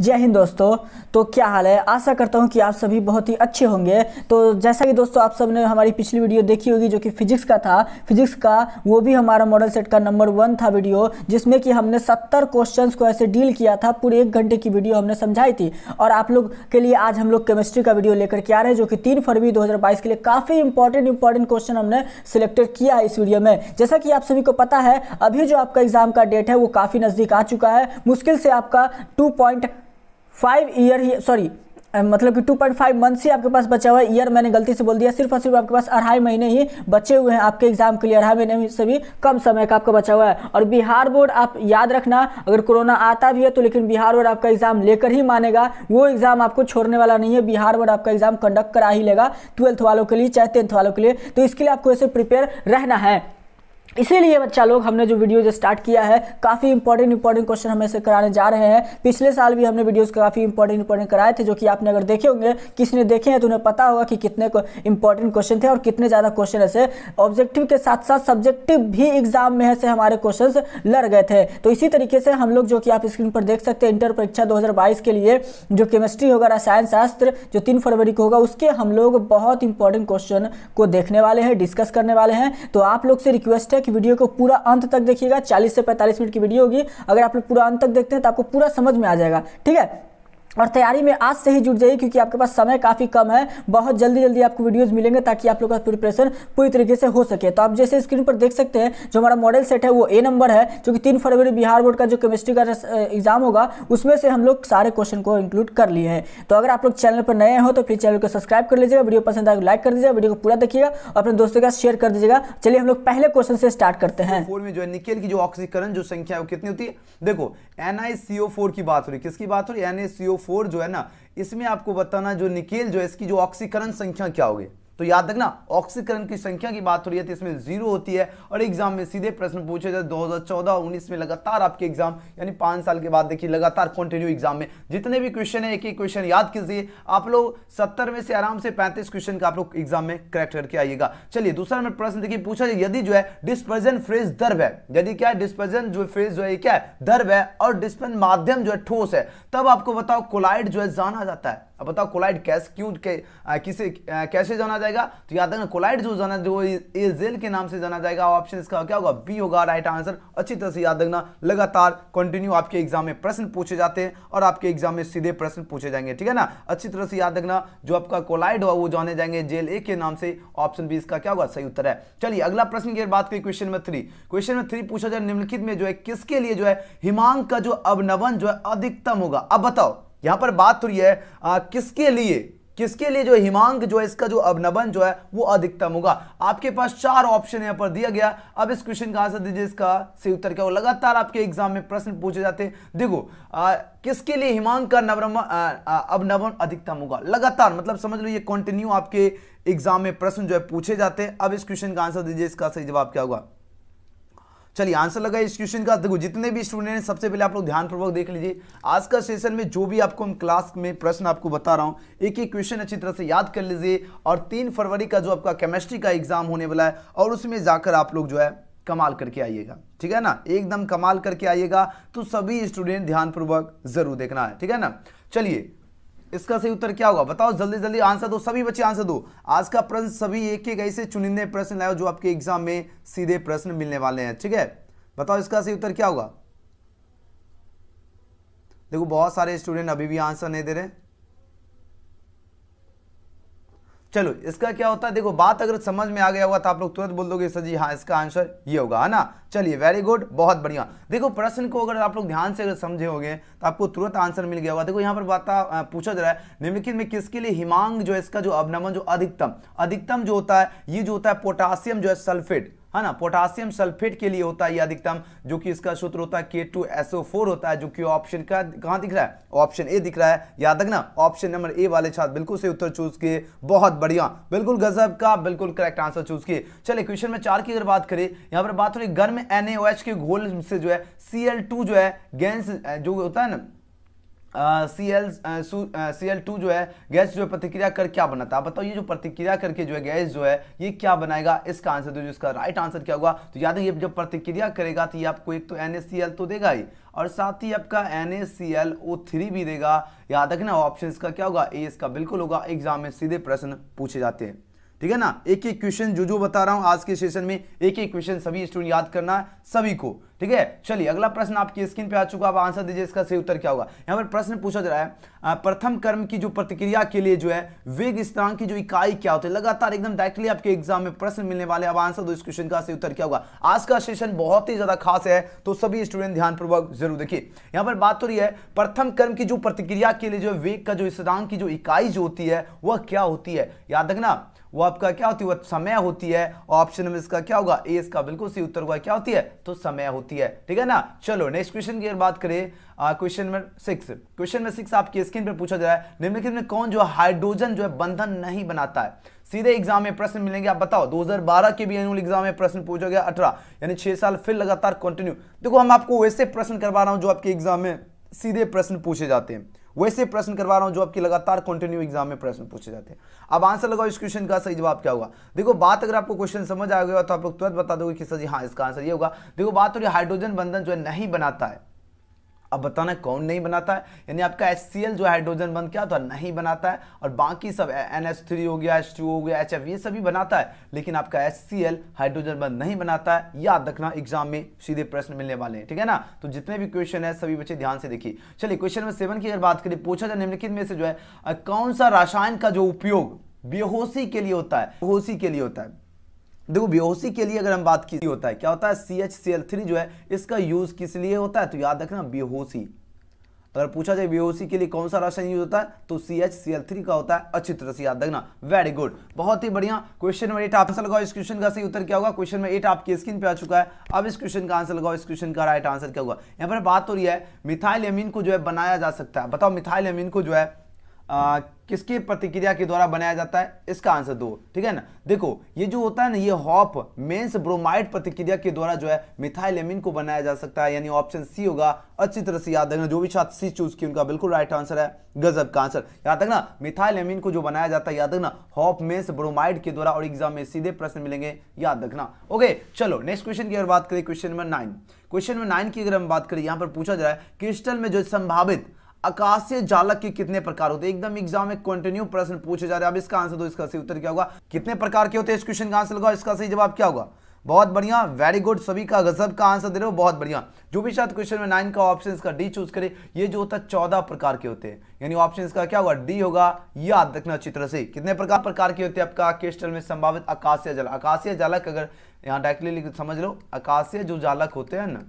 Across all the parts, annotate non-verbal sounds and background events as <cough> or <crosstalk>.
जय हिंद दोस्तों तो क्या हाल है आशा करता हूँ कि आप सभी बहुत ही अच्छे होंगे तो जैसा कि दोस्तों आप सब ने हमारी पिछली वीडियो देखी होगी जो कि फिजिक्स का था फिजिक्स का वो भी हमारा मॉडल सेट का नंबर वन था वीडियो जिसमें कि हमने सत्तर क्वेश्चंस को ऐसे डील किया था पूरे एक घंटे की वीडियो हमने समझाई थी और आप लोग के लिए आज हम लोग केमिस्ट्री का वीडियो लेकर के आ रहे हैं जो कि तीन फरवरी दो के लिए काफ़ी इंपॉर्टेंट इंपॉर्टेंट क्वेश्चन हमने सिलेक्टेड किया है इस वीडियो में जैसा कि आप सभी को पता है अभी जो आपका एग्जाम का डेट है वो काफ़ी नज़दीक आ चुका है मुश्किल से आपका टू फाइव ईयर ही सॉरी मतलब कि 2.5 मंथ ही आपके पास बचा हुआ है ईयर मैंने गलती से बोल दिया सिर्फ और सिर्फ आपके पास अढ़ाई महीने ही बचे हुए हैं आपके एग्जाम के लिए अढ़ाई महीने से भी कम समय का आपका बचा हुआ है और बिहार बोर्ड आप याद रखना अगर कोरोना आता भी है तो लेकिन बिहार बोर्ड आपका एग्जाम लेकर ही मानेगा वो एग्जाम आपको छोड़ने वाला नहीं है बिहार बोर्ड आपका एग्जाम कंडक्ट करा ही लेगा ट्वेल्थ वालों के लिए चाहे टेंथ वालों के लिए तो इसके लिए आपको ऐसे प्रिपेयर रहना है इसीलिए बच्चा लोग हमने जो वीडियो जो स्टार्ट किया है काफ़ी इंपॉर्टेंट इंपॉर्टेंट क्वेश्चन हम ऐसे कराने जा रहे हैं पिछले साल भी हमने वीडियोस काफ़ी इंपॉर्टेंट इंपॉर्टेंट कराए थे जो कि आपने अगर देखे होंगे किसी ने देखे हैं तो उन्हें पता होगा कि कितने इंपॉर्टेंट क्वेश्चन थे और कितने ज़्यादा क्वेश्चन ऐसे ऑब्जेक्टिव के साथ साथ सब्जेक्टिव भी एग्जाम में ऐसे हमारे क्वेश्चन लड़ गए थे तो इसी तरीके से हम लोग जो कि आप स्क्रीन पर देख सकते हैं इंटर परीक्षा दो के लिए जो केमिस्ट्री होगा रसायन शास्त्र जो तीन फरवरी को होगा उसके हम लोग बहुत इंपॉर्टेंट क्वेश्चन को देखने वाले हैं डिस्कस करने वाले हैं तो आप लोग से रिक्वेस्ट है कि वीडियो को पूरा अंत तक देखिएगा चालीस से 45 मिनट की वीडियो होगी अगर आप लोग पूरा अंत तक देखते हैं तो आपको पूरा समझ में आ जाएगा ठीक है और तैयारी में आज से ही जुट जाइए क्योंकि आपके पास समय काफ़ी कम है बहुत जल्दी जल्दी आपको वीडियोस मिलेंगे ताकि आप लोगों का प्रिपरेशन पूरी तरीके से हो सके तो आप जैसे स्क्रीन पर देख सकते हैं जो हमारा मॉडल सेट है वो ए नंबर है जो कि तीन फरवरी बिहार बोर्ड का जो केमिस्ट्री का एग्जाम होगा उसमें से हम लोग सारे क्वेश्चन को इंक्लूड कर लिए हैं तो अगर आप लोग चैनल पर नए हो तो फिर चैनल को सब्सक्राइब कर लीजिएगा वीडियो पसंद आए लाइक तो कर दीजिएगा वीडियो को पूरा देखिएगा और अपने दोस्तों के साथ शेयर कर दीजिएगा चलिए हम लोग पहले क्वेश्चन से स्टार्ट करते हैं फोर में जो है निकेल की जो ऑक्सीकरण जो संख्या है कितनी होती है देखो एन की बात हो रही है किसकी बात हो रही है एन फोर जो है ना इसमें आपको बताना जो निकेल जो है इसकी जो ऑक्सीकरण संख्या क्या होगी तो याद रखना ऑक्सीकरण की संख्या की बात हो रही है तो इसमें जीरो होती है और एग्जाम में सीधे प्रश्न पूछे जाए 2014 और में लगातार आपके एग्जाम यानी पांच साल के बाद देखिए लगातार कंटिन्यू एग्जाम में जितने भी क्वेश्चन है एक एक क्वेश्चन याद कीजिए आप लोग सत्तर में से आराम से पैंतीस क्वेश्चन का आप लोग एग्जाम में करेक्ट करके आइएगा चलिए दूसरा नंबर प्रश्न देखिए पूछा जाए यदि जो है डिस्पर्जन फ्रेज दर्व है यदि क्या है डिस्पर्जन जो फ्रेज जो है क्या है दर्व है और डिस्पर्जन माध्यम जो है ठोस है तब आपको बताओ कोलाइड जो है जाना जाता है अब बताओ कोलाइड गैस क्यों के, आ, किसे आ, कैसे जाना जाएगा तो याद रखना कोलाइड जो जाना जो ए जेल के नाम से जाना जाएगा ऑप्शन इसका क्या होगा बी होगा राइट आंसर अच्छी तरह से याद रखना लगातार कंटिन्यू आपके एग्जाम में प्रश्न पूछे जाते हैं और आपके एग्जाम में सीधे प्रश्न पूछे जाएंगे ठीक है ना अच्छी तरह से याद रखना जो आपका कोलाइड हुआ वो जाने जाएंगे जेल ए के नाम से ऑप्शन बी इसका क्या होगा सही उत्तर है चलिए अगला प्रश्न की बात करें question number three question number three पूछा जाए निम्नलिखित में जो है किसके लिए जो है हिमांक का जो अवनवन जो है अधिकतम होगा अब बताओ यहां पर बात हो रही है आ, किसके लिए किसके लिए जो हिमांक जो है इसका जो अवनबन जो है वो अधिकतम होगा आपके पास चार ऑप्शन यहां पर दिया गया अब इस क्वेश्चन का आंसर दीजिए इसका सही उत्तर क्या होगा लगातार आपके एग्जाम में प्रश्न पूछे जाते हैं देखो आ, किसके लिए हिमांक का नवरम अवनबन अधिकतम होगा लगातार मतलब समझ लो ये कंटिन्यू आपके एग्जाम में प्रश्न जो है पूछे जाते हैं अब इस क्वेश्चन का आंसर दीजिए इसका सही जवाब क्या होगा चलिए आंसर लगा इस क्वेश्चन का देखो जितने भी स्टूडेंट हैं सबसे पहले आप लोग ध्यानपूर्वक देख लीजिए आज का सेशन में जो भी आपको हम क्लास में प्रश्न आपको बता रहा हूँ एक एक क्वेश्चन अच्छी तरह से याद कर लीजिए और तीन फरवरी का जो आपका केमिस्ट्री का एग्जाम होने वाला है और उसमें जाकर आप लोग जो है कमाल करके आइएगा ठीक है ना एकदम कमाल करके आइएगा तो सभी स्टूडेंट ध्यानपूर्वक जरूर देखना है ठीक है ना चलिए इसका सही उत्तर क्या होगा बताओ जल्दी जल्दी आंसर दो सभी बच्चे आंसर दो आज का प्रश्न सभी एक एक ऐसे चुनिंदे प्रश्न लाए जो आपके एग्जाम में सीधे प्रश्न मिलने वाले हैं ठीक है बताओ इसका सही उत्तर क्या होगा देखो बहुत सारे स्टूडेंट अभी भी आंसर नहीं दे रहे चलो इसका क्या होता है देखो बात अगर समझ में आ गया होगा तो आप लोग तुरंत बोल दोगे सर जी हाँ इसका आंसर ये होगा है ना चलिए वेरी गुड बहुत बढ़िया देखो प्रश्न को अगर आप लोग ध्यान से अगर समझे होंगे तो आपको तुरंत आंसर मिल गया होगा देखो यहाँ पर बात पूछा जा रहा है निम्नलिखित में किसके लिए हिमांग जो है इसका जो अवनमन जो अधिकतम अधिकतम जो होता है ये जो होता है पोटासियम जो है सल्फेट है हाँ ना पोटासियम सल्फेट के लिए होता है यह अधिकतम जो कि इसका सूत्र होता है के टू फोर होता है जो कि ऑप्शन का कहाँ दिख रहा है ऑप्शन ए दिख रहा है याद रखना ऑप्शन नंबर ए वाले छात्र बिल्कुल सही उत्तर चूज किए बहुत बढ़िया बिल्कुल गजब का बिल्कुल करेक्ट आंसर चूज किए चले क्वेश्चन में चार की अगर बात करें यहाँ पर बात हो रही गर्म एन के घोल से जो है सी जो है गैस जो होता है ना C L C L two जो है गैस जो है प्रतिक्रिया कर क्या बनाता है बताओ ये जो प्रतिक्रिया करके जो है गैस जो है ये क्या बनाएगा इसका आंसर दो जो इसका राइट आंसर क्या होगा तो याद है ये जब प्रतिक्रिया करेगा तो ये आपको एक तो एन तो देगा ही और साथ ही आपका एन भी देगा याद रखना ऑप्शन इसका क्या होगा ए इसका बिल्कुल होगा एग्जाम में सीधे प्रश्न पूछे जाते हैं ठीक है ना एक एक क्वेश्चन जो जो बता रहा हूं आज के सेशन में एक एक क्वेश्चन सभी स्टूडेंट याद करना है सभी को ठीक है चलिए अगला प्रश्न आपकी स्क्रीन पे आ चुका आप आंसर दीजिए इसका सही उत्तर क्या होगा यहाँ पर प्रश्न पूछा जा रहा है प्रथम कर्म की जो प्रतिक्रिया के लिए जो है वेग स्थिरांक की जो इकाई क्या होती है लगातार एकदम डायरेक्टली आपके एग्जाम में प्रश्न मिलने वाले अब आंसर दो इस क्वेश्चन का सही उत्तर क्या होगा आज का सेशन बहुत ही ज्यादा खास है तो सभी स्टूडेंट ध्यानपूर्वक जरूर देखिए यहाँ पर बात हो रही है प्रथम कर्म की जो प्रतिक्रिया के लिए जो वेग का जो स्थिरांक की जो इकाई जो होती है वह क्या होती है याद रखना वो आपका क्या होती है समय होती है ऑप्शन नंबर इसका क्या होगा ए इसका बिल्कुल सही उत्तर होगा क्या होती है तो समय होती है ठीक है ना चलो नेक्स्ट क्वेश्चन की अगर बात करें question number six question number six आपके स्क्रीन पर पूछा जा रहा है निम्नलिखित में कौन जो हाइड्रोजन जो है बंधन नहीं बनाता है सीधे एग्जाम में प्रश्न मिलेंगे आप बताओ 2012 के भी एनुअल एग्जाम में प्रश्न पूछा गया अठारह यानी छह साल फिर लगातार कंटिन्यू देखो हम आपको वैसे प्रश्न करवा रहा हूं जो आपके एग्जाम में सीधे प्रश्न पूछे जाते हैं वैसे प्रश्न करवा रहा हूं जो आपकी लगातार कंटिन्यू एग्जाम में प्रश्न पूछे जाते हैं अब आंसर लगाओ इस क्वेश्चन का सही जवाब क्या होगा देखो बात अगर आपको क्वेश्चन समझ आ गया तो आप लोग तुरंत बता दोगे कि सर जी हाँ इसका आंसर ये होगा देखो बात हो रही हाइड्रोजन बंधन जो है नहीं बनाता है अब बताना कौन नहीं बनाता है यानी आपका एच जो हाइड्रोजन बंद क्या होता तो है नहीं बनाता है और बाकी सब एन हो गया एच हो गया एच ये सभी बनाता है लेकिन आपका एच हाइड्रोजन बंद नहीं बनाता है याद रखना एग्जाम में सीधे प्रश्न मिलने वाले हैं ठीक है ना तो जितने भी क्वेश्चन है सभी बच्चे ध्यान से देखिए चलिए क्वेश्चन नंबर सेवन की अगर बात करें पूछा जाए निम्नलिखित में से जो है कौन सा रासायन का जो उपयोग बेहोशी के लिए होता है बेहोशी के लिए होता है देखो बीओसी के लिए अगर हम बात की होता है क्या होता है C H C L three जो है इसका यूज किस लिए होता है तो याद रखना बीओसी अगर पूछा जाए बीओसी के लिए कौन सा राशन यूज होता है तो C H C L three का होता है अच्छी तरह से याद रखना वेरी गुड बहुत ही बढ़िया क्वेश्चन नंबर एट आंसर लगाओ इस क्वेश्चन का सही उत्तर क्या होगा क्वेश्चन नंबर एट आपकी स्क्रीन पे आ चुका है अब इस क्वेश्चन का आंसर लगाओ इस क्वेश्चन का राइट आंसर क्या होगा यहाँ पर बात हो रही है मिथाइल एमिन को जो है बनाया जा सकता है बताओ मिथाइल एमिन को जो है किसकी प्रतिक्रिया के द्वारा बनाया जाता है इसका आंसर दो ठीक है ना देखो ये जो होता है ना ये हॉप मेंस ब्रोमाइड प्रतिक्रिया के द्वारा जो है मिथाइलेमिन को बनाया जा सकता है यानी ऑप्शन सी होगा अच्छी तरह से याद रखना जो भी छात्र सी चूज किया उनका बिल्कुल राइट आंसर है गजब का आंसर याद रखना मिथाइलेमिन को जो बनाया जाता है याद रखना हॉप मेंस ब्रोमाइड के द्वारा और एग्जाम में सीधे प्रश्न मिलेंगे याद रखना ओके चलो नेक्स्ट क्वेश्चन की अगर बात करें question number nine question number nine की अगर हम बात करें यहां पर पूछा जा रहा है क्रिस्टल में जो संभावित आकाशीय जालक के कितने प्रकार होते हैं एकदम एग्जाम में कंटिन्यू प्रश्न पूछे जा रहे हैं अब इसका आंसर दो इसका सही उत्तर क्या होगा कितने प्रकार के होते हैं इस क्वेश्चन का आंसर लगाओ इसका सही जवाब क्या होगा बहुत बढ़िया वेरी गुड सभी का गजब का आंसर दे रहे हो बहुत बढ़िया जो भी शायद क्वेश्चन में नाइन का ऑप्शन का डी चूज करे ये जो होता है चौदह प्रकार के होते हैं यानी ऑप्शन का क्या होगा डी होगा याद रखना अच्छी तरह से कितने प्रकार प्रकार के होते हैं आपका केस्टल में संभावित आकाशीय जालक आकाशीय जालक अगर यहाँ डायरेक्टली समझ लो आकाशीय जो जालक होते हैं ना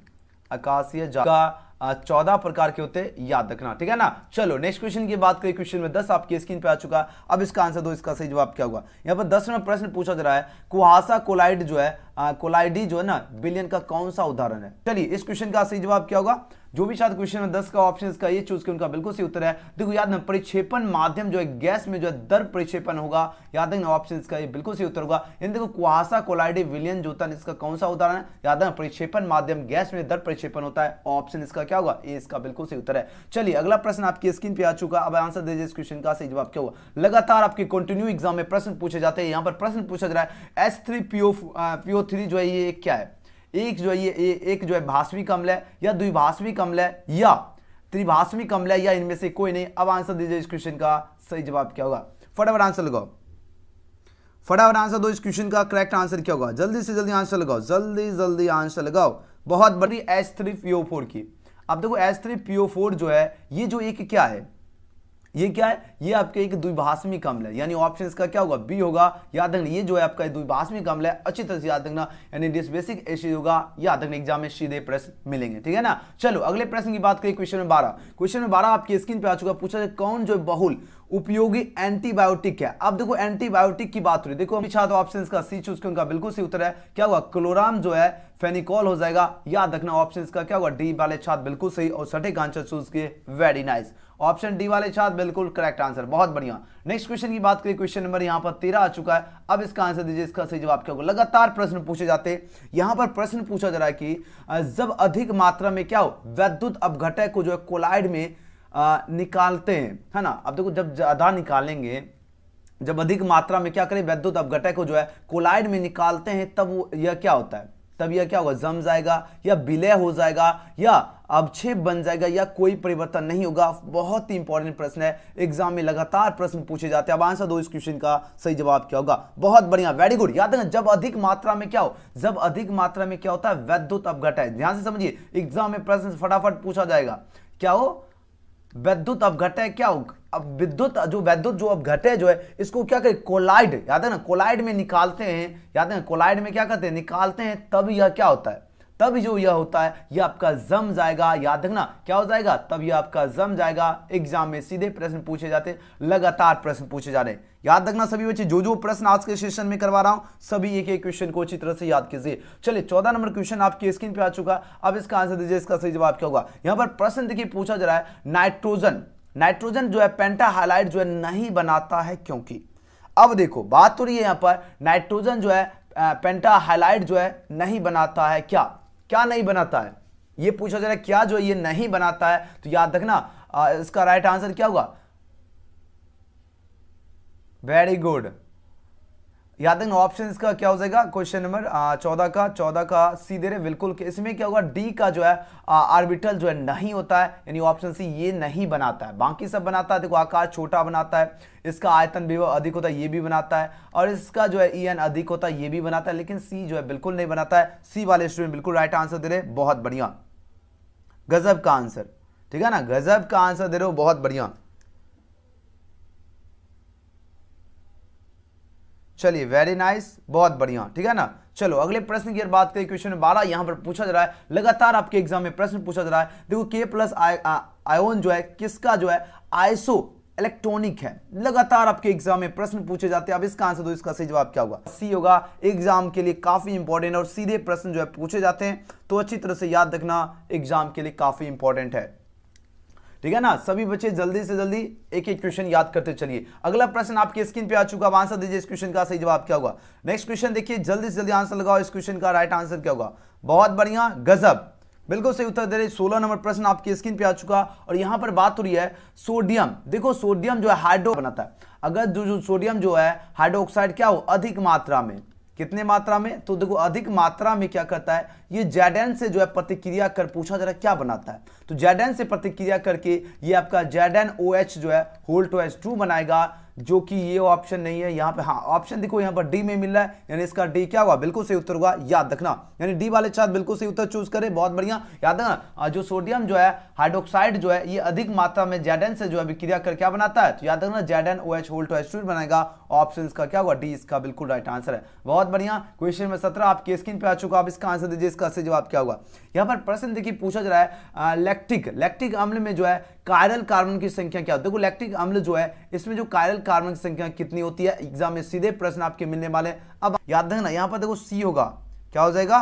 आकाशीय जालक चौदह प्रकार के होते याद रखना ठीक है ना चलो नेक्स्ट क्वेश्चन की बात करें क्वेश्चन में दस आपकी स्क्रीन पे आ चुका अब इसका आंसर दो इसका सही जवाब क्या हुआ यहाँ पर दस में प्रश्न पूछा जा रहा है कुहासा कोलाइड जो है कोलाइडी जो है ना बिलियन का कौन सा उदाहरण है चलिए इस क्वेश्चन का सही जवाब क्या होगा जो भी शायद क्वेश्चन में दस का ऑप्शन का ये चूज किया उनका बिल्कुल सही उत्तर है देखो याद ना परिक्षेपण माध्यम जो है गैस में जो है दर परिक्षेपण होगा याद रखना ऑप्शन का ये बिल्कुल सही उत्तर होगा इन देखो कुहासा कोलाइडी विलियन जो होता है इसका कौन सा उदाहरण है याद रखना परिक्षेपण माध्यम गैस में दर परिक्षेपण होता है ऑप्शन इसका क्या होगा ये इसका बिल्कुल सही उत्तर है चलिए अगला प्रश्न आपकी स्क्रीन पर आ चुका अब आंसर दीजिए इस क्वेश्चन का सही जवाब क्या होगा लगातार आपके कंटिन्यू एग्जाम में प्रश्न पूछे जाते हैं यहाँ पर प्रश्न पूछा जा रहा है एस थ्री पीओ थ्री जो है ये एक क्या है एक जो है ये एक जो है भाषवी कमल है या द्विभाषवी कमल है या त्रिभाषवी कमल है या इनमें से कोई नहीं अब आंसर दीजिए इस क्वेश्चन का सही जवाब क्या होगा फटाफट आंसर लगाओ फटाफट आंसर दो इस क्वेश्चन का करेक्ट आंसर क्या होगा जल्दी से जल्दी आंसर लगाओ जल्दी जल्दी आंसर लगाओ बहुत बड़ी एस थ्री पीओ फोर की अब देखो एस थ्री पीओ फोर जो है ये जो एक क्या है ये क्या है ये आपके एक द्विभाषमी कमल है यानी ऑप्शन इसका क्या होगा बी होगा याद रखना ये जो है आपका द्विभाषमी कमल है अच्छी तरह से याद रखना यानी डिस बेसिक एसिड होगा याद रखना एग्जाम में सीधे प्रश्न मिलेंगे ठीक है ना चलो अगले प्रश्न की बात करें क्वेश्चन नंबर बारह क्वेश्चन नंबर बारह आपकी स्क्रीन पे आ चुका पूछा जाए कौन जो बहुल उपयोगी एंटीबायोटिक है अब देखो एंटीबायोटिक की बात हो रही देखो पीछा तो ऑप्शन का सी चूज उनका बिल्कुल सही उत्तर है क्या हुआ क्लोराम जो है फेनिकॉल हो जाएगा याद रखना ऑप्शन का क्या हुआ डी वाले छात्र बिल्कुल सही और सटे आंसर चूज किए वेरी नाइस ऑप्शन डी वाले छात्र बिल्कुल करेक्ट आंसर बहुत बढ़िया नेक्स्ट क्वेश्चन की बात करें क्वेश्चन नंबर यहां पर तेरह आ चुका है अब इसका आंसर दीजिए इसका सही जवाब क्या होगा लगातार प्रश्न पूछे जाते हैं यहां पर प्रश्न पूछा जा रहा है कि जब अधिक मात्रा में क्या हो वैद्युत अपघटक को जो है कोलाइड में आ, निकालते हैं है ना अब देखो जब ज्यादा निकालेंगे जब अधिक मात्रा में क्या करें वैद्युत अपघटक को जो है कोलाइड में निकालते हैं तब यह क्या होता है तब यह क्या होगा जम जाएगा या विलय हो जाएगा या अवक्षेप बन जाएगा या कोई परिवर्तन नहीं होगा बहुत ही इंपॉर्टेंट प्रश्न है एग्जाम में लगातार प्रश्न पूछे जाते हैं अब आंसर दो इस क्वेश्चन का सही जवाब क्या होगा बहुत बढ़िया वेरी गुड याद रखना जब अधिक मात्रा में क्या हो जब अधिक मात्रा में क्या होता है वैद्युत अवघट है ध्यान से समझिए एग्जाम में प्रश्न फटाफट पूछा जाएगा क्या हो वैद्युत अवघट है क्या हो अब विद्युत जो वैद्युत जो घटे जो है इसको क्या करें कोलाइड याद है ना कोलाइड में निकालते हैं याद है ना कोलाइड में क्या करते हैं निकालते हैं तब यह क्या होता है तब जो यह होता है यह आपका जम जाएगा याद रखना क्या हो जाएगा तब यह आपका जम जाएगा एग्जाम में सीधे प्रश्न पूछे जाते लगातार प्रश्न पूछे जा रहे याद रखना सभी बच्चे जो जो प्रश्न आज के सेशन में करवा रहा हूं सभी एक एक क्वेश्चन को अच्छी तरह से याद कीजिए चलिए चौदह नंबर क्वेश्चन आपकी स्क्रीन पे आ चुका अब इसका आंसर दीजिए इसका सही जवाब क्या होगा यहां पर प्रश्न देखिए पूछा जा रहा है नाइट्रोजन नाइट्रोजन जो है पेंटा हाइलाइट जो है नहीं बनाता है क्योंकि अब देखो बात हो रही है यहां पर नाइट्रोजन जो है पेंटा हाइलाइट जो है नहीं बनाता है क्या क्या नहीं बनाता है ये पूछा जा रहा है क्या जो ये नहीं बनाता है तो याद रखना इसका राइट आंसर क्या होगा वेरी गुड याद रखना ऑप्शन इसका क्या हो जाएगा क्वेश्चन नंबर चौदह का चौदह का सी दे रहे बिल्कुल इसमें क्या होगा डी का जो है आर्बिटल जो है नहीं होता है यानी ऑप्शन सी ये नहीं बनाता है बाकी सब बनाता है देखो आकार छोटा बनाता है इसका आयतन भी अधिक होता है ये भी बनाता है और इसका जो है ई एन अधिक होता है ये भी बनाता है लेकिन सी जो है बिल्कुल नहीं बनाता है सी वाले स्टूडेंट बिल्कुल राइट आंसर दे रहे बहुत बढ़िया गजब का आंसर ठीक है ना गजब का आंसर दे रहे हो बहुत बढ़िया चलिए वेरी नाइस बहुत बढ़िया ठीक है ना चलो अगले प्रश्न की बात करें क्वेश्चन बारह यहां पर पूछा जा रहा है लगातार आपके एग्जाम में प्रश्न पूछा जा रहा है देखो के प्लस आयोन जो है किसका जो है आइसो इलेक्ट्रॉनिक है लगातार आपके एग्जाम में प्रश्न पूछे जाते हैं अब इसका आंसर दो इसका सही जवाब क्या होगा सी होगा एग्जाम के लिए काफी इंपॉर्टेंट और सीधे प्रश्न जो है पूछे जाते हैं तो अच्छी तरह से याद रखना एग्जाम के लिए काफी इंपॉर्टेंट है ठीक है ना सभी बच्चे जल्दी से जल्दी एक एक क्वेश्चन याद करते चलिए अगला प्रश्न आपके स्क्रीन पे आ चुका है आंसर दीजिए इस क्वेश्चन का सही जवाब क्या होगा नेक्स्ट क्वेश्चन देखिए जल्दी से जल्दी आंसर लगाओ इस क्वेश्चन का राइट आंसर क्या होगा बहुत बढ़िया गजब बिल्कुल सही उत्तर दे रहे सोलह नंबर प्रश्न आपके स्क्रीन पे आ चुका और यहाँ पर बात हो रही है सोडियम देखो सोडियम जो है हाइड्रो बनाता है अगर जो जो सोडियम जो है हाइड्रो ऑक्साइड क्या हो अधिक मात्रा में कितने मात्रा में तो देखो अधिक मात्रा में क्या करता है ये जेडेन से जो है प्रतिक्रिया कर पूछा जरा क्या बनाता है तो जेडन से प्रतिक्रिया करके ये आपका जेडन ओ एच जो है होल टू एच टू बनाएगा जो कि ये ऑप्शन नहीं है यहाँ पे हाँ ऑप्शन देखो यहाँ पर डी में मिल रहा है यानी इसका डी क्या हुआ बिल्कुल सही उत्तर हुआ याद रखना यानी डी वाले छात्र बिल्कुल सही उत्तर चूज करें बहुत बढ़िया याद रखना जो सोडियम जो है हाइड्रोक्साइड जो है ये अधिक मात्रा में जेडन से जो है विक्रिया कर क्या बनाता है तो याद रखना जेडन ओ एच होल्ट एस्ट्रूट बनाएगा ऑप्शन का क्या हुआ डी इसका बिल्कुल राइट आंसर है बहुत बढ़िया क्वेश्चन में सत्रह आपके स्क्रीन पर आ चुका आप इसका आंसर दीजिए इसका सही जवाब क्या हुआ यहाँ पर प्रश्न देखिए पूछा जा रहा है लैक्टिक लैक्टिक अम्ल में जो है कायरल कार्बन की संख्या क्या होती है देखो लैक्टिक अम्ल जो है इसमें जो कायरल कार्बन की संख्या कितनी होती है एग्जाम में सीधे प्रश्न आपके मिलने वाले अब याद रखना यहां पर देखो सी होगा क्या हो जाएगा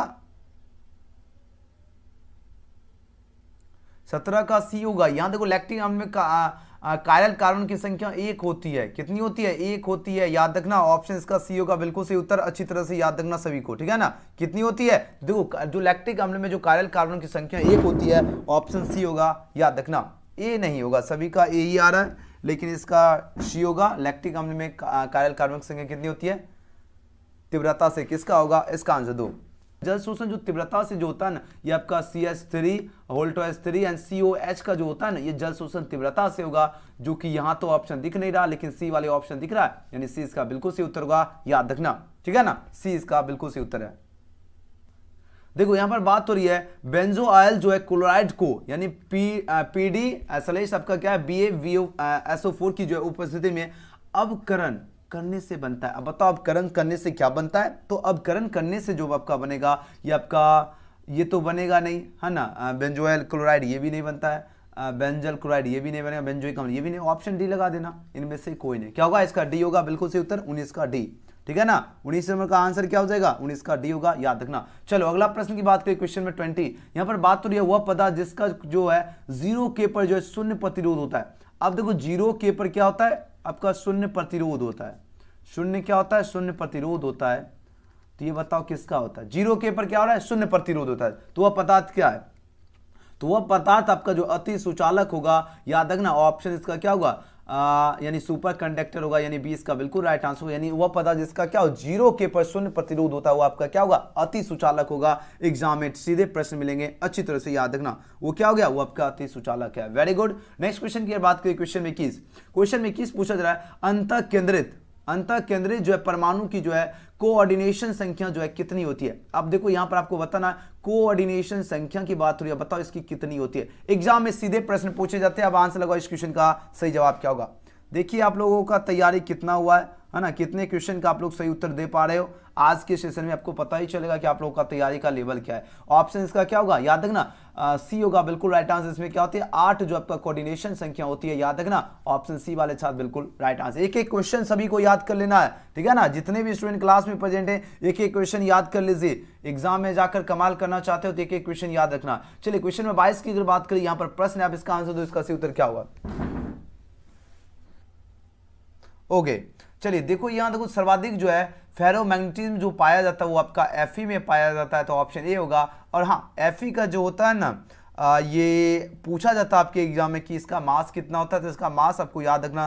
सत्रह का सी होगा यहां देखो लैक्टिक अम्ल में कायल कारण की संख्या एक होती है कितनी होती है एक होती है याद रखना ऑप्शन इसका सी होगा बिल्कुल सही उत्तर अच्छी तरह से याद रखना सभी को ठीक है ना कितनी होती है देखो जो लैक्टिक अम्ल में जो कायल कार्बन की संख्या एक होती है ऑप्शन सी होगा याद रखना ए नहीं होगा सभी का ए ही आ रहा है लेकिन इसका सी होगा लैक्टिक अम्ल में कायल कार्बन की संख्या कितनी होती है तीव्रता से किसका होगा इसका आंसर दो जल शोषण जो तीव्रता से जो होता है ना ये आपका सी एस थ्री होल्टो S three and C O H का जो होता है ना ये जल शोषण तीव्रता से होगा जो कि यहाँ तो ऑप्शन दिख नहीं रहा लेकिन सी वाले ऑप्शन दिख रहा है यानी सी इसका बिल्कुल सही उत्तर होगा याद रखना ठीक है ना सी इसका बिल्कुल सही उत्तर है देखो यहां पर बात हो रही है बेंजो आयल जो है क्लोराइड को यानी पी पी डी आपका क्या है B A V S O four की जो है उपस्थिति में अवकरण करने से बनता है अब बताओ अपकरण करने से क्या बनता है तो अपकरण करने से जो आपका बनेगा ये आपका ये तो बनेगा नहीं है ना बेंजोयल क्लोराइड ये भी नहीं बनता है बेंजल क्लोराइड ये भी नहीं बनेगा बेंजोइक अम्ल ये भी नहीं ऑप्शन डी लगा देना इनमें से कोई नहीं क्या होगा इसका डी होगा बिल्कुल सही उत्तर उन्नीस का डी ठीक है ना उन्नीस नंबर का आंसर क्या हो जाएगा उन्नीस का डी होगा याद रखना चलो अगला प्रश्न की बात करें क्वेश्चन नंबर ट्वेंटी यहां पर बात तो रही है वह पदार्थ जिसका जो है जीरो के पर जो है शून्य प्रतिरोध होता है अब देखो जीरो के पर क्या होता है आपका शून्य प्रतिरोध होता है शून्य क्या होता है शून्य प्रतिरोध होता है तो ये बताओ किसका होता है जीरो के पर क्या हो रहा है शून्य प्रतिरोध होता है तो वह पदार्थ क्या है तो वह पदार्थ आपका जो अति सुचालक होगा याद रखना ऑप्शन इसका क्या होगा यानी सुपर कंडक्टर होगा यानी बी इसका बिल्कुल राइट आंसर होगा यानी वह पदार्थ जिसका क्या हो जीरो के पर शून्य प्रतिरोध होता है वो आपका क्या होगा अति सुचालक होगा एग्जाम में सीधे प्रश्न मिलेंगे अच्छी तरह से याद रखना वो क्या हो गया वो आपका अति सुचालक है वेरी गुड नेक्स्ट क्वेश्चन की बात करें क्वेश्चन में किस क्वेश्चन में किस पूछा जा रहा है अंत केंद्रित अंत केंद्रित जो है परमाणु की जो है कोऑर्डिनेशन संख्या जो है कितनी होती है अब देखो यहां पर आपको बताना कोऑर्डिनेशन संख्या की बात हो रही है बताओ इसकी कितनी होती है एग्जाम में सीधे प्रश्न पूछे जाते हैं अब आंसर लगाओ इस क्वेश्चन का सही जवाब क्या होगा देखिए आप लोगों का तैयारी कितना हुआ है है ना कितने क्वेश्चन का आप लोग सही उत्तर दे पा रहे हो आज के सेशन में आपको पता ही चलेगा कि आप लोगों का तैयारी का लेवल क्या है ऑप्शन इसका क्या होगा याद रखना सी होगा बिल्कुल राइट आंसर इसमें क्या होती है आठ जो आपका कोऑर्डिनेशन संख्या होती है याद रखना ऑप्शन सी वाले छात्र बिल्कुल राइट आंसर एक एक क्वेश्चन सभी को याद कर लेना है ठीक है ना जितने भी स्टूडेंट क्लास में प्रेजेंट है एक एक क्वेश्चन याद कर लीजिए एग्जाम में जाकर कमाल करना चाहते हो तो एक एक क्वेश्चन याद रखना चलिए क्वेश्चन में बाईस की अगर बात करें यहां पर प्रश्न है आप इसका आंसर दो इसका सही उत्तर क्या होगा ओके okay. चलिए देखो यहाँ देखो सर्वाधिक जो है फेरोमैग्नेटिज्म जो पाया जाता है वो आपका एफ में पाया जाता है तो ऑप्शन ए होगा और हाँ एफ का जो होता है ना आ, ये पूछा जाता है आपके एग्जाम में कि इसका मास कितना होता है तो इसका मास आपको याद रखना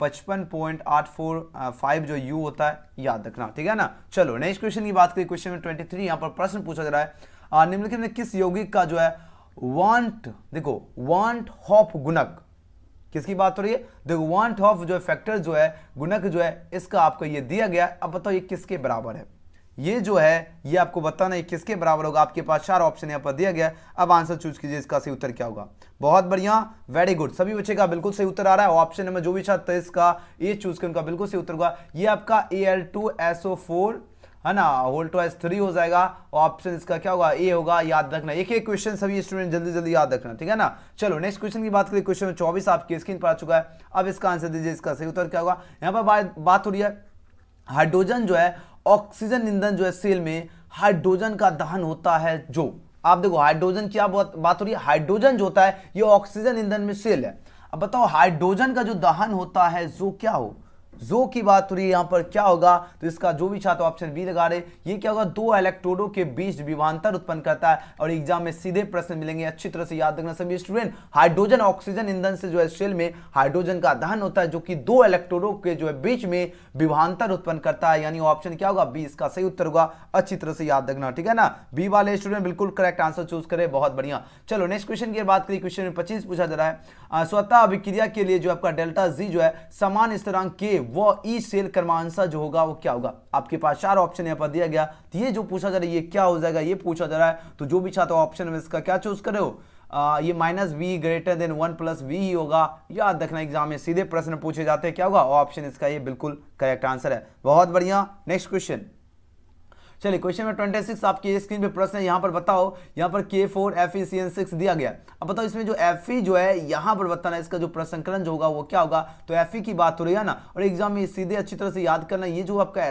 पचपन पॉइंट आठ फोर फाइव जो यू होता है याद रखना ठीक है ना चलो नेक्स्ट क्वेश्चन की बात करें क्वेश्चन में ट्वेंटी थ्री यहाँ पर प्रश्न पूछा जा रहा है निम्नलिखित में किस यौगिक का जो है वांट देखो वांट हॉप गुणक किसकी बात हो रही है द वांट ऑफ जो फैक्टर जो है गुणक जो है इसका आपको ये दिया गया अब बताओ ये किसके बराबर है ये जो है ये आपको बताना है किसके बराबर होगा आपके पास चार ऑप्शन यहाँ पर दिया गया अब आंसर चूज कीजिए इसका सही उत्तर क्या होगा बहुत बढ़िया वेरी गुड सभी बच्चे का बिल्कुल सही उत्तर आ रहा है ऑप्शन नंबर जो भी छात्र तो इसका ए चूज कर उनका बिल्कुल सही उत्तर होगा ये आपका A L two S O four है ना होल टू एस थ्री हो जाएगा और ऑप्शन इसका क्या होगा ए होगा याद रखना एक एक क्वेश्चन सभी स्टूडेंट जल्दी जल्दी याद रखना ठीक है ना चलो नेक्स्ट क्वेश्चन की बात करिए क्वेश्चन चौबीस आपके स्क्रीन पर आ चुका है अब इसका आंसर दीजिए इसका सही उत्तर क्या होगा यहाँ पर बात हो रही है हाइड्रोजन जो है ऑक्सीजन ईंधन जो है सेल में हाइड्रोजन का दहन होता है जो आप देखो हाइड्रोजन क्या बात हो रही है हाइड्रोजन जो होता है ये ऑक्सीजन ईंधन में सेल है अब बताओ हाइड्रोजन का जो दहन होता है जो क्या हो जो की बात हो रही है यहां पर क्या होगा तो इसका जो भी छात्र ऑप्शन बी लगा रहे ये क्या होगा दो इलेक्ट्रोडों के बीच विमांतर उत्पन्न करता है और एग्जाम में सीधे प्रश्न मिलेंगे अच्छी तरह से याद रखना सभी स्टूडेंट हाइड्रोजन ऑक्सीजन ईंधन से जो है सेल में हाइड्रोजन का दहन होता है जो कि दो इलेक्ट्रोडो के जो है बीच में विभांतर उत्पन्न करता है यानी ऑप्शन क्या होगा बी इसका सही उत्तर होगा अच्छी तरह से याद रखना ठीक है ना बी वाले स्टूडेंट बिल्कुल करेक्ट आंसर चूज करे बहुत बढ़िया चलो नेक्स्ट क्वेश्चन की बात करिए क्वेश्चन में पच्चीस पूछा जा रहा है स्वतः अभिक्रिया के लिए जो आपका डेल्टा जी जो है समान स्तरांक के वो ई सेल क्रमांसा जो होगा वो क्या होगा आपके पास चार ऑप्शन यहाँ पर दिया गया तो ये जो पूछा जा रहा है ये क्या हो जाएगा ये पूछा जा रहा है तो जो भी छात्र ऑप्शन में इसका क्या चूज करे हो आ, ये minus V greater than one plus V ही होगा याद रखना एग्जाम में सीधे प्रश्न पूछे जाते हैं क्या होगा ऑप्शन इसका ये बिल्कुल करेक्ट आंसर है बहुत बढ़िया नेक्स्ट क्वेश्चन चलिए क्वेश्चन नंबर ट्वेंटी सिक्स आपकी स्क्रीन पे प्रश्न है यहाँ पर बताओ यहाँ पर K four F E C N six दिया गया अब बताओ इसमें जो एफ ई e जो है यहाँ पर बताना इसका जो प्रसंकलन जो होगा वो क्या होगा तो एफ ई e की बात हो रही है ना और एग्जाम में सीधे अच्छी तरह से याद करना ये जो आपका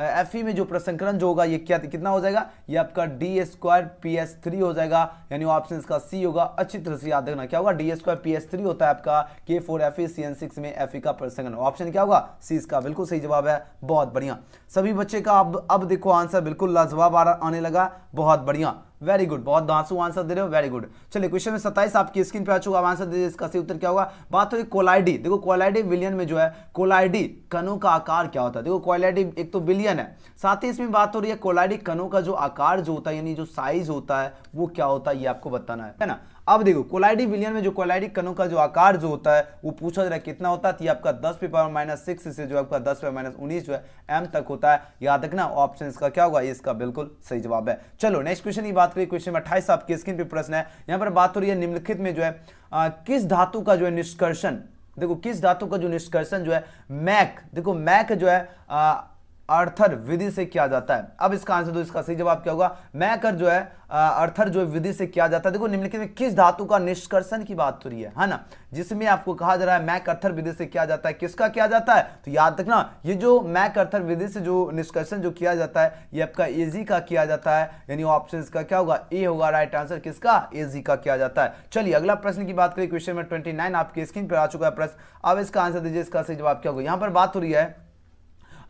एफ e में जो प्रसंकरण जो होगा ये क्या कितना हो जाएगा ये आपका D square P S three हो जाएगा यानी ऑप्शन इसका सी होगा अच्छी तरह से याद रखना क्या होगा D square P S three होता है आपका K four F E C N six में एफ ई e का प्रसंकरण ऑप्शन क्या होगा सी इसका बिल्कुल सही जवाब है बहुत बढ़िया सभी बच्चे का अब अब देखो आंसर बिल्कुल लाजवाब आने लगा बहुत बढ़िया वेरी गुड बहुत आंसू आंसर दे रहे हो वेरी गुड चलिए क्वेश्चन में सत्ताईस आपकी स्क्रीन पे आ चुका आंसर दे इसका सही उत्तर क्या होगा बात होगी कोलाइडी देखो कोलाइडी बिलियन में जो है कोलाइडी कनों का आकार क्या होता है देखो कोलाइडी एक तो बिलियन है साथ ही इसमें बात हो रही है कोलाइडी कनों का जो आकार जो होता है यानी जो साइज होता है वो क्या होता है ये आपको बताना है ना अब देखो कोलाइडी विलियन में जो कोलाइडी कणों का जो आकार जो होता है वो पूछा जा रहा है कितना होता है तो आपका दस पे पावर माइनस सिक्स से जो आपका दस पे माइनस उन्नीस जो है एम तक होता है याद रखना ऑप्शन इसका क्या होगा इसका बिल्कुल सही जवाब है चलो नेक्स्ट क्वेश्चन की बात करिए क्वेश्चन अट्ठाईस आपकी स्क्रीन पर प्रश्न है यहाँ पर बात हो रही है निम्नलिखित में जो है आ, किस धातु का जो है निष्कर्षण देखो किस धातु का जो निष्कर्षण जो है मैक देखो मैक जो है अर्थर विधि से किया जाता है अब इसका आंसर दो इसका सही जवाब क्या होगा मैकर जो है अर्थर जो विधि से किया जाता है देखो निम्नलिखित में किस धातु का निष्कर्षण की बात हो रही है है ना जिसमें आपको कहा जा रहा है मैक अर्थर विधि से किया जाता है किसका किया जाता है तो याद रखना ये जो मैक अर्थर विधि से जो निष्कर्षण जो किया जाता है ये आपका एजी का किया जाता है यानी ऑप्शन का क्या होगा ए होगा राइट आंसर किसका एजी का किया जाता है चलिए अगला प्रश्न की बात करें क्वेश्चन नंबर ट्वेंटी आपके स्क्रीन पर आ चुका है प्रश्न अब इसका आंसर दीजिए इसका सही जवाब क्या होगा यहाँ पर बात हो रही है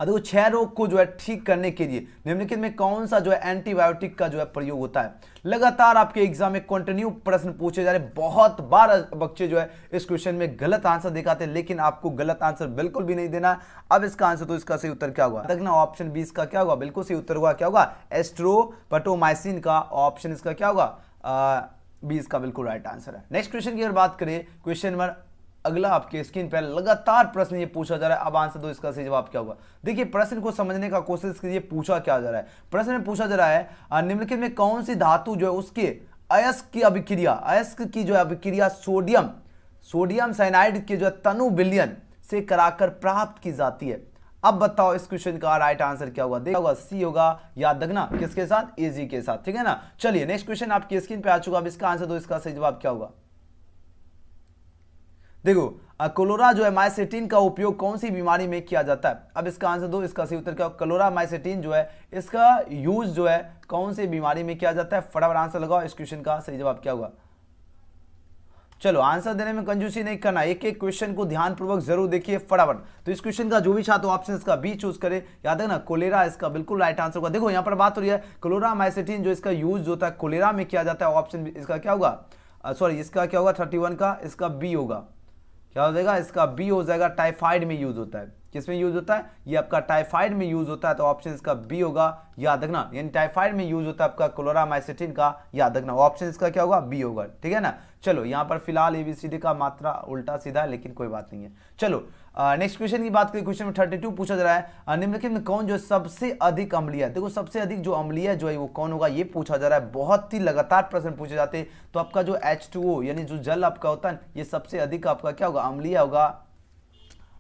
अब देखो क्षय रोग को जो है ठीक करने के लिए निम्नलिखित में कौन सा जो है एंटीबायोटिक का जो है प्रयोग होता है लगातार आपके एग्जाम में कंटिन्यू प्रश्न पूछे जा रहे बहुत बार बच्चे जो है इस क्वेश्चन में गलत आंसर दिखाते हैं लेकिन आपको गलत आंसर बिल्कुल भी नहीं देना अब इसका आंसर तो इसका सही उत्तर क्या होगा देखना ऑप्शन बीस का क्या होगा बिल्कुल सही उत्तर होगा क्या होगा एस्ट्रोपटोमाइसिन का ऑप्शन इसका क्या होगा बी इसका बिल्कुल राइट आंसर है नेक्स्ट क्वेश्चन की अगर बात करें क्वेश्चन नंबर अगला आपके स्क्रीन पर लगातार प्रश्न ये पूछा जा रहा है अब आंसर दो इसका सही जवाब क्या होगा देखिए प्रश्न को समझने का कोशिश कीजिए पूछा क्या जा रहा है प्रश्न में पूछा जा रहा है निम्नलिखित में कौन सी धातु जो है उसके अयस्क की अभिक्रिया अयस्क की जो है अभिक्रिया सोडियम सोडियम साइनाइड के जो है तनु बिलियन से कराकर प्राप्त की जाती है अब बताओ इस क्वेश्चन का राइट आंसर क्या होगा देखा होगा सी होगा याद रखना किसके साथ एजी के साथ ठीक है ना चलिए नेक्स्ट क्वेश्चन आपकी स्क्रीन पे आ चुका अब इसका आंसर दो इसका सही जवाब क्या होगा देखो कलोरा जो है माइसेटिन का उपयोग कौन सी बीमारी में किया जाता है अब इसका आंसर दो इसका सही उत्तर क्या कलोरा माइसेटिन जो है इसका यूज जो है कौन सी बीमारी में किया जाता है फटाफट आंसर लगाओ इस क्वेश्चन का सही जवाब क्या होगा चलो आंसर देने में कंजूसी नहीं करना एक एक क्वेश्चन को ध्यानपूर्वक जरूर देखिए फटाफट तो इस क्वेश्चन का जो भी छात्र ऑप्शन का बी चूज करे याद है ना कोलेरा इसका बिल्कुल राइट आंसर होगा देखो यहां पर बात हो रही है कोलोरा माइसेटिन जो इसका यूज होता है कोलेरा में किया जाता है ऑप्शन इसका क्या होगा सॉरी इसका क्या होगा थर्टी का इसका बी होगा क्या हो जाएगा इसका बी हो जाएगा टाइफाइड में यूज होता है किसमें यूज होता है ये आपका टाइफाइड में यूज होता है तो ऑप्शन इसका बी होगा याद रखना यानी टाइफाइड में यूज होता है आपका क्लोरामाइसिटिन का याद रखना ऑप्शन इसका क्या होगा बी होगा ठीक है ना चलो यहाँ पर फिलहाल एबीसीडी का मात्रा उल्टा सीधा है लेकिन कोई बात नहीं है चलो नेक्स्ट क्वेश्चन की बात करें क्वेश्चन में थर्टी टू पूछा जा रहा है निम्नलिखित में कौन जो सबसे अधिक अम्लीय देखो सबसे अधिक जो अम्लीय जो है वो कौन होगा ये पूछा जा रहा है बहुत ही लगातार प्रश्न पूछे जाते हैं तो आपका जो एच यानी जो जल आपका होता है ये सबसे अधिक आपका क्या होगा अम्लीय होगा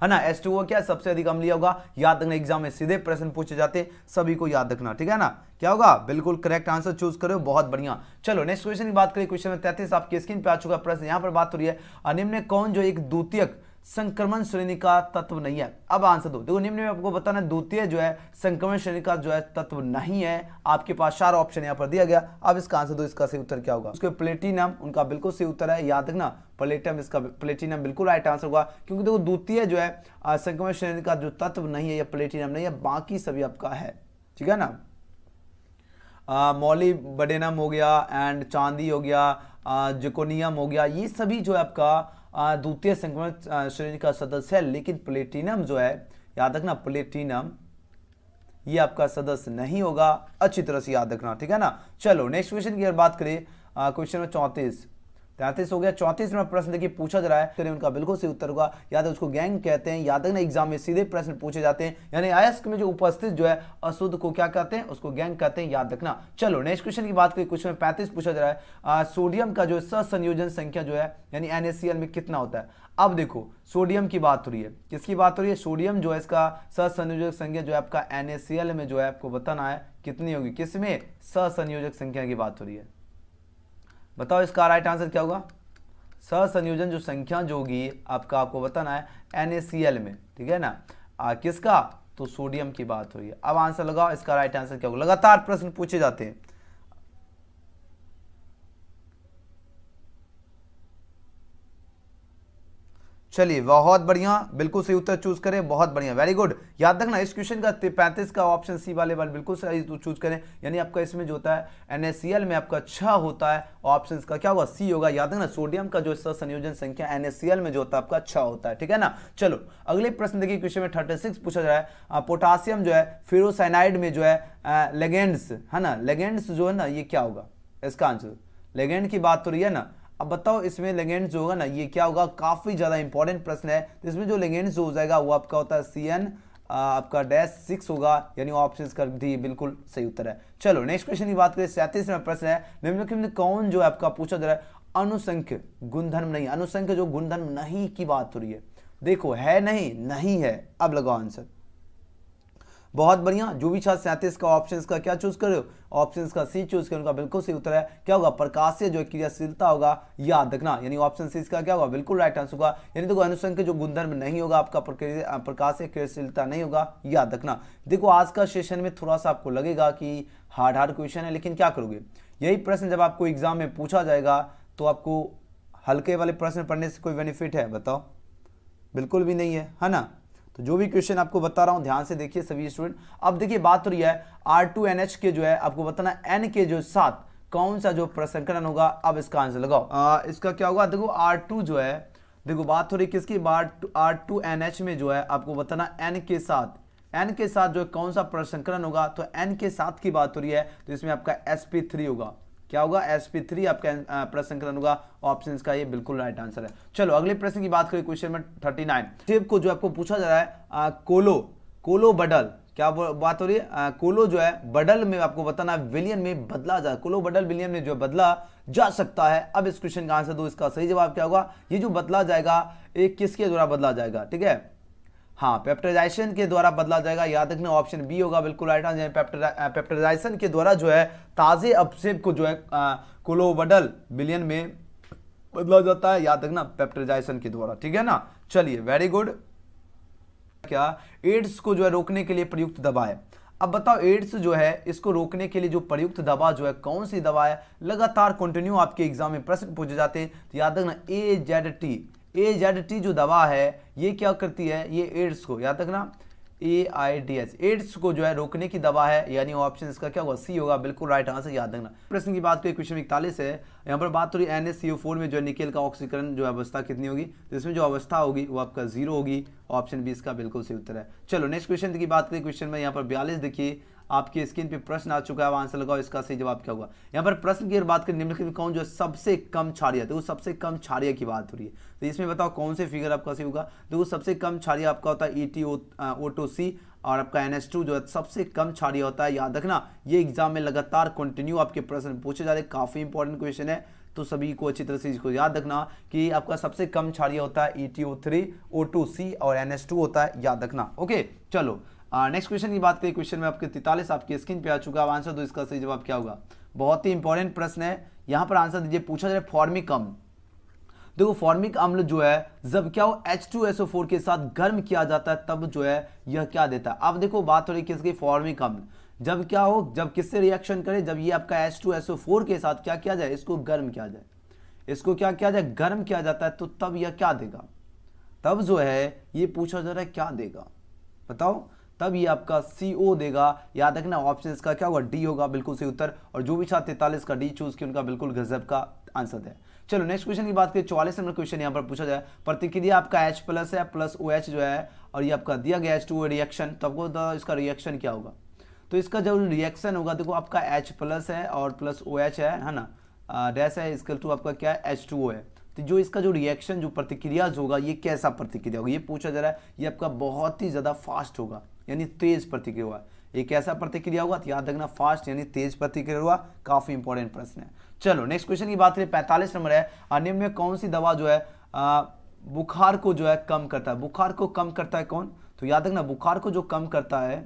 है ना एस टू क्या सबसे अधिक अम्लीय होगा याद रखना एग्जाम में सीधे प्रश्न पूछे जाते सभी को याद रखना ठीक है ना क्या होगा बिल्कुल करेक्ट आंसर चूज करो बहुत बढ़िया चलो नेक्स्ट क्वेश्चन की बात करें क्वेश्चन में तैतीस आपकी स्क्रीन पे आ चुका प्रश्न यहाँ पर बात हो रही है ने कौन जो एक द्वितीयक संक्रमण श्रेणी का तत्व नहीं है अब आंसर दो देखो निम्न में आपको बताना द्वितीय जो है संक्रमण श्रेणी का जो है तत्व नहीं है आपके पास चार ऑप्शन यहाँ पर दिया गया अब इसका आंसर दो इसका सही उत्तर क्या होगा उसके प्लेटिनम उनका बिल्कुल सही उत्तर है याद रखना प्लेटिनम इसका प्लेटिनम बिल्कुल राइट आंसर होगा क्योंकि देखो द्वितीय जो है संक्रमण श्रेणी का जो तत्व नहीं है या प्लेटिनम नहीं है बाकी सभी आपका है ठीक है ना मौली बडेनम हो गया एंड चांदी हो गया जिकोनियम हो गया ये सभी जो है आपका द्वितीय संक्रमण श्रेणी का सदस्य है लेकिन प्लेटिनम जो है याद रखना प्लेटिनम ये आपका सदस्य नहीं होगा अच्छी तरह से याद रखना ठीक है ना चलो नेक्स्ट क्वेश्चन की अगर बात करें क्वेश्चन नंबर चौंतीस तैतीस हो गया चौतीस में प्रश्न देखिए पूछा जा रहा है फिर उनका बिल्कुल सही उत्तर होगा याद उसको गैंग कहते हैं याद रखना एग्जाम में सीधे प्रश्न पूछे जाते हैं यानी आयस्क में जो उपस्थित जो है अशुद्ध को क्या कहते हैं उसको गैंग कहते हैं याद रखना चलो नेक्स्ट क्वेश्चन की बात करें क्वेश्चन में पैंतीस पूछा जा रहा है आ, सोडियम का जो संयोजन संख्या जो है यानी एनएससीएल में कितना होता है अब देखो सोडियम की बात हो रही है किसकी बात हो रही है सोडियम जो है इसका सहसंयोजक संख्या जो है आपका एनएसीएल में जो है आपको बताना है कितनी होगी किसमें सहसंयोजक संख्या की बात हो रही है बताओ इसका राइट आंसर क्या होगा सहसंयोजन जो संख्या जो होगी आपका आपको बताना है एन में ठीक है ना आ, किसका तो सोडियम की बात हुई अब आंसर लगाओ इसका राइट आंसर क्या होगा लगातार प्रश्न पूछे जाते हैं चलिए बहुत बढ़िया बिल्कुल सही उत्तर चूज करें बहुत बढ़िया वेरी गुड याद रखना इस क्वेश्चन का पैंतीस का ऑप्शन सी वाले वाले बिल्कुल सही चूज तो करें यानी आपका इसमें जो होता है एनएससीएल में आपका छह अच्छा होता है ऑप्शन का क्या होगा सी होगा याद रखना सोडियम का जो संयोजन संख्या एनएससीएल में जो होता है आपका छह अच्छा होता है ठीक है ना चलो अगले प्रश्न देखिए क्वेश्चन में थर्टी पूछा जा रहा है पोटासियम जो है फिरोसाइनाइड में जो है लेगेंड्स है ना लेगेंड्स जो है ना ये क्या होगा इसका आंसर लेगेंड की बात हो रही है ना अब बताओ इसमें लेगेंड जो होगा ना ये क्या होगा काफ़ी ज़्यादा इंपॉर्टेंट प्रश्न है तो इसमें जो लेगेंड जो हो जाएगा वो आपका होता है सी एन आपका डैश सिक्स होगा यानी ऑप्शन का डी बिल्कुल सही उत्तर है चलो नेक्स्ट क्वेश्चन की बात करें सैंतीसवा प्रश्न है निम्नलिखित में कौन जो है आपका पूछा जा रहा है अनुसंख्य गुणधर्म नहीं अनुसंख्य जो गुणधर्म नहीं की बात हो रही है देखो है नहीं नहीं है अब लगाओ आंसर बहुत बढ़िया जो भी छात्र सैंतीस का ऑप्शन का क्या चूज कर रहे हो ऑप्शन का सी चूज कर उनका बिल्कुल सही उत्तर है क्या होगा से जो क्रियाशीलता होगा याद रखना यानी ऑप्शन सी इसका क्या होगा बिल्कुल राइट आंसर होगा यानी देखो अनुसंघ जो गुणधर्म नहीं होगा आपका से क्रियाशीलता नहीं होगा याद रखना देखो आज का सेशन में थोड़ा सा आपको लगेगा कि हार्ड हार्ड क्वेश्चन है लेकिन क्या करोगे यही प्रश्न जब आपको एग्जाम में पूछा जाएगा तो आपको हल्के वाले प्रश्न पढ़ने से कोई बेनिफिट है बताओ बिल्कुल भी नहीं है है ना तो जो भी क्वेश्चन आपको बता रहा हूं ध्यान से देखिए सभी स्टूडेंट अब देखिए बात हो रही है आर टू एन एच के जो है आपको बताना एन के जो साथ कौन सा जो प्रसंकरण होगा अब इसका आंसर लगाओ आ, इसका क्या होगा देखो आर टू जो है देखो बात हो रही किसकी बात आर टू एन एच में जो है आपको बताना एन के साथ एन के साथ जो कौन सा प्रसंकरण होगा तो एन के साथ की बात हो रही है तो इसमें आपका एस थ्री होगा क्या होगा sp3 आपका प्रश्न संकलन होगा ऑप्शन का ये बिल्कुल राइट आंसर है चलो अगले प्रश्न की बात करें क्वेश्चन नंबर 39 सेब को जो आपको पूछा जा रहा है आ, कोलो कोलो बडल क्या बात हो रही है आ, कोलो जो है बडल में आपको बताना विलियन में बदला जा कोलो बडल विलियन में जो बदला जा सकता है अब इस क्वेश्चन का आंसर दो इसका सही जवाब क्या होगा ये जो बदला जाएगा ये किसके द्वारा बदला जाएगा ठीक है हाँ पेप्टाइजेशन के द्वारा बदला जाएगा याद रखना ऑप्शन बी होगा बिल्कुल राइट आंसर पेप्टाइजेशन के द्वारा जो है ताज़े अपसेप को जो है कोलोबडल बिलियन में बदला जाता है याद रखना पेप्टाइजेशन के द्वारा ठीक है ना चलिए वेरी गुड क्या एड्स को जो है रोकने के लिए प्रयुक्त दवा है अब बताओ एड्स जो है इसको रोकने के लिए जो प्रयुक्त दवा जो है कौन सी दवा है लगातार कंटिन्यू आपके एग्जाम में प्रश्न पूछे जाते हैं तो याद रखना A Z T A Z T जो दवा है ये क्या करती है ये एड्स को याद रखना A I D S AIDS को जो है रोकने की दवा है यानी ऑप्शन इसका क्या होगा सी होगा बिल्कुल राइट आंसर याद रखना प्रश्न की बात करें क्वेश्चन इकतालीस है यहाँ पर बात हो रही है N S C O four में जो है निकेल का ऑक्सीकरण जो अवस्था कितनी होगी तो इसमें जो अवस्था होगी वो आपका जीरो होगी ऑप्शन बी इसका बिल्कुल सही उत्तर है चलो नेक्स्ट क्वेश्चन की बात करें क्वेश्चन में यहाँ पर बयालीस देखिए आपकी स्क्रीन पे प्रश्न आ चुका है आंसर लगाओ इसका सही जवाब क्या होगा यहाँ पर प्रश्न की बात करें निम्नलिखित में कौन जो सबसे कम छाड़िया देखो सबसे कम छारिया की बात हो रही है तो इसमें बताओ कौन से फिगर आपका सही होगा देखो सबसे कम क्षारिया आपका होता है ई टी ओ और आपका एन एस टू जो है सबसे कम छारिया होता है याद रखना ये एग्जाम में लगातार कंटिन्यू आपके प्रश्न पूछे जा रहे काफ़ी इंपॉर्टेंट क्वेश्चन है तो सभी को अच्छी तरह से इसको याद रखना कि आपका सबसे कम छाड़िया होता है E T O three O two C और एन एस टू होता है याद रखना ओके चलो नेक्स्ट क्वेश्चन की बात करें क्वेश्चन में आपके तैतालीस आपकी स्क्रीन पे आ चुका है आंसर दो इसका सही जवाब क्या होगा बहुत ही इंपॉर्टेंट प्रश्न है यहाँ पर आंसर दीजिए पूछा जाए फॉर्मिक अम्ल देखो फॉर्मिक अम्ल जो है जब क्या हो H2SO4 के साथ गर्म किया जाता है तब जो है यह क्या देता है अब देखो बात हो रही है किसकी फॉर्मिक अम्ल जब क्या हो जब किससे रिएक्शन करे जब ये आपका H2SO4 के साथ क्या किया जाए इसको गर्म किया जाए इसको क्या किया जाए गर्म किया जाता है तो तब यह क्या देगा तब जो है ये पूछा जा रहा है क्या देगा बताओ तब ये आपका सी ओ देगा याद रखना ऑप्शन का क्या होगा डी होगा बिल्कुल सही उत्तर और जो भी छात्र तैतालीस का डी चूज किया उनका बिल्कुल गजब का आंसर है चलो नेक्स्ट क्वेश्चन की बात करें चौवालीस नंबर क्वेश्चन यहाँ पर पूछा जाए प्रतिक्रिया आपका एच प्लस है प्लस ओ OH जो है और ये आपका दिया गया एच टू रिएक्शन तो आपको तो इसका रिएक्शन क्या होगा तो इसका जब रिएक्शन होगा देखो आपका एच प्लस है और प्लस ओ OH है है ना डैश है इसके टू आपका क्या है एच टू ओ है तो जो इसका जो रिएक्शन जो प्रतिक्रिया होगा ये कैसा प्रतिक्रिया होगा ये पूछा जा रहा है ये आपका बहुत ही ज़्यादा फास्ट होगा यानी तेज प्रतिक्रिया हुआ एक ऐसा प्रतिक्रिया हुआ तो याद रखना फास्ट यानी तेज प्रतिक्रिया हुआ काफी इंपॉर्टेंट प्रश्न है चलो नेक्स्ट क्वेश्चन की बात करें पैंतालीस नंबर है अनियम में कौन सी दवा जो है आ, बुखार को जो है कम करता है बुखार को कम करता है कौन तो याद रखना बुखार को जो कम करता है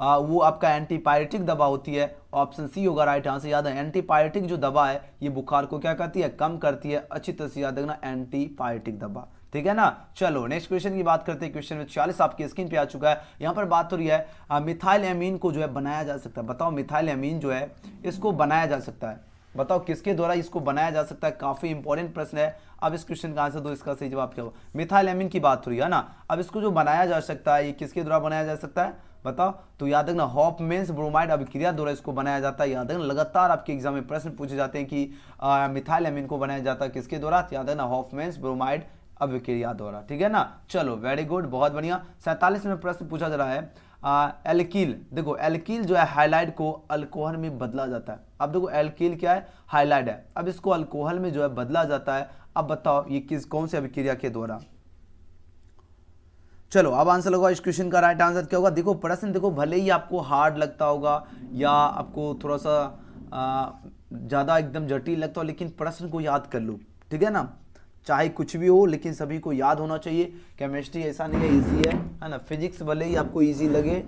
आ, वो आपका एंटीपायरेटिक दवा होती है ऑप्शन सी होगा राइट आंसर याद है एंटीपायरेटिक जो दवा है ये बुखार को क्या करती है कम करती है अच्छी तरह से याद रखना एंटीपायरेटिक दवा ठीक है ना चलो नेक्स्ट क्वेश्चन की बात करते हैं क्वेश्चन में चालीस आपकी स्क्रीन पे आ चुका है यहाँ पर बात हो रही है मिथाइल एमीन को जो है बनाया जा सकता है बताओ मिथाइल एमीन जो है इसको बनाया जा सकता है बताओ किसके द्वारा इसको बनाया जा सकता है काफी इंपॉर्टेंट प्रश्न है अब इस क्वेश्चन का आंसर दो इसका सही जवाब क्या हो मिथाइल एमीन की बात हो रही है ना अब इसको जो बनाया जा सकता है ये किसके द्वारा बनाया जा सकता है बताओ तो याद रखना मेन्स ब्रोमाइड अभिक्रिया द्वारा इसको बनाया जाता है याद रखना लगातार आपके एग्जाम में प्रश्न पूछे जाते हैं कि मिथाइल एमिन को बनाया जाता है किसके द्वारा याद रखना मेन्स ब्रोमाइड अभिक्रिया द्वारा ठीक है ना चलो वेरी गुड बहुत बढ़िया सैंतालीस में प्रश्न पूछा जा रहा है एल्किल देखो एल्किल जो है हाईलाइट को अल्कोहल में बदला जाता है अब देखो एल्किल क्या है हाईलाइट है अब इसको अल्कोहल में जो है बदला जाता है अब बताओ ये किस कौन से अभिक्रिया के द्वारा चलो अब आंसर होगा इस क्वेश्चन का राइट आंसर क्या होगा देखो प्रश्न देखो भले ही आपको हार्ड लगता होगा या आपको थोड़ा सा ज़्यादा एकदम जटिल लगता हो लेकिन प्रश्न को याद कर लो ठीक है ना चाहे कुछ भी हो लेकिन सभी को याद होना चाहिए केमिस्ट्री ऐसा नहीं है इजी है है ना फिजिक्स भले ही आपको इजी लगे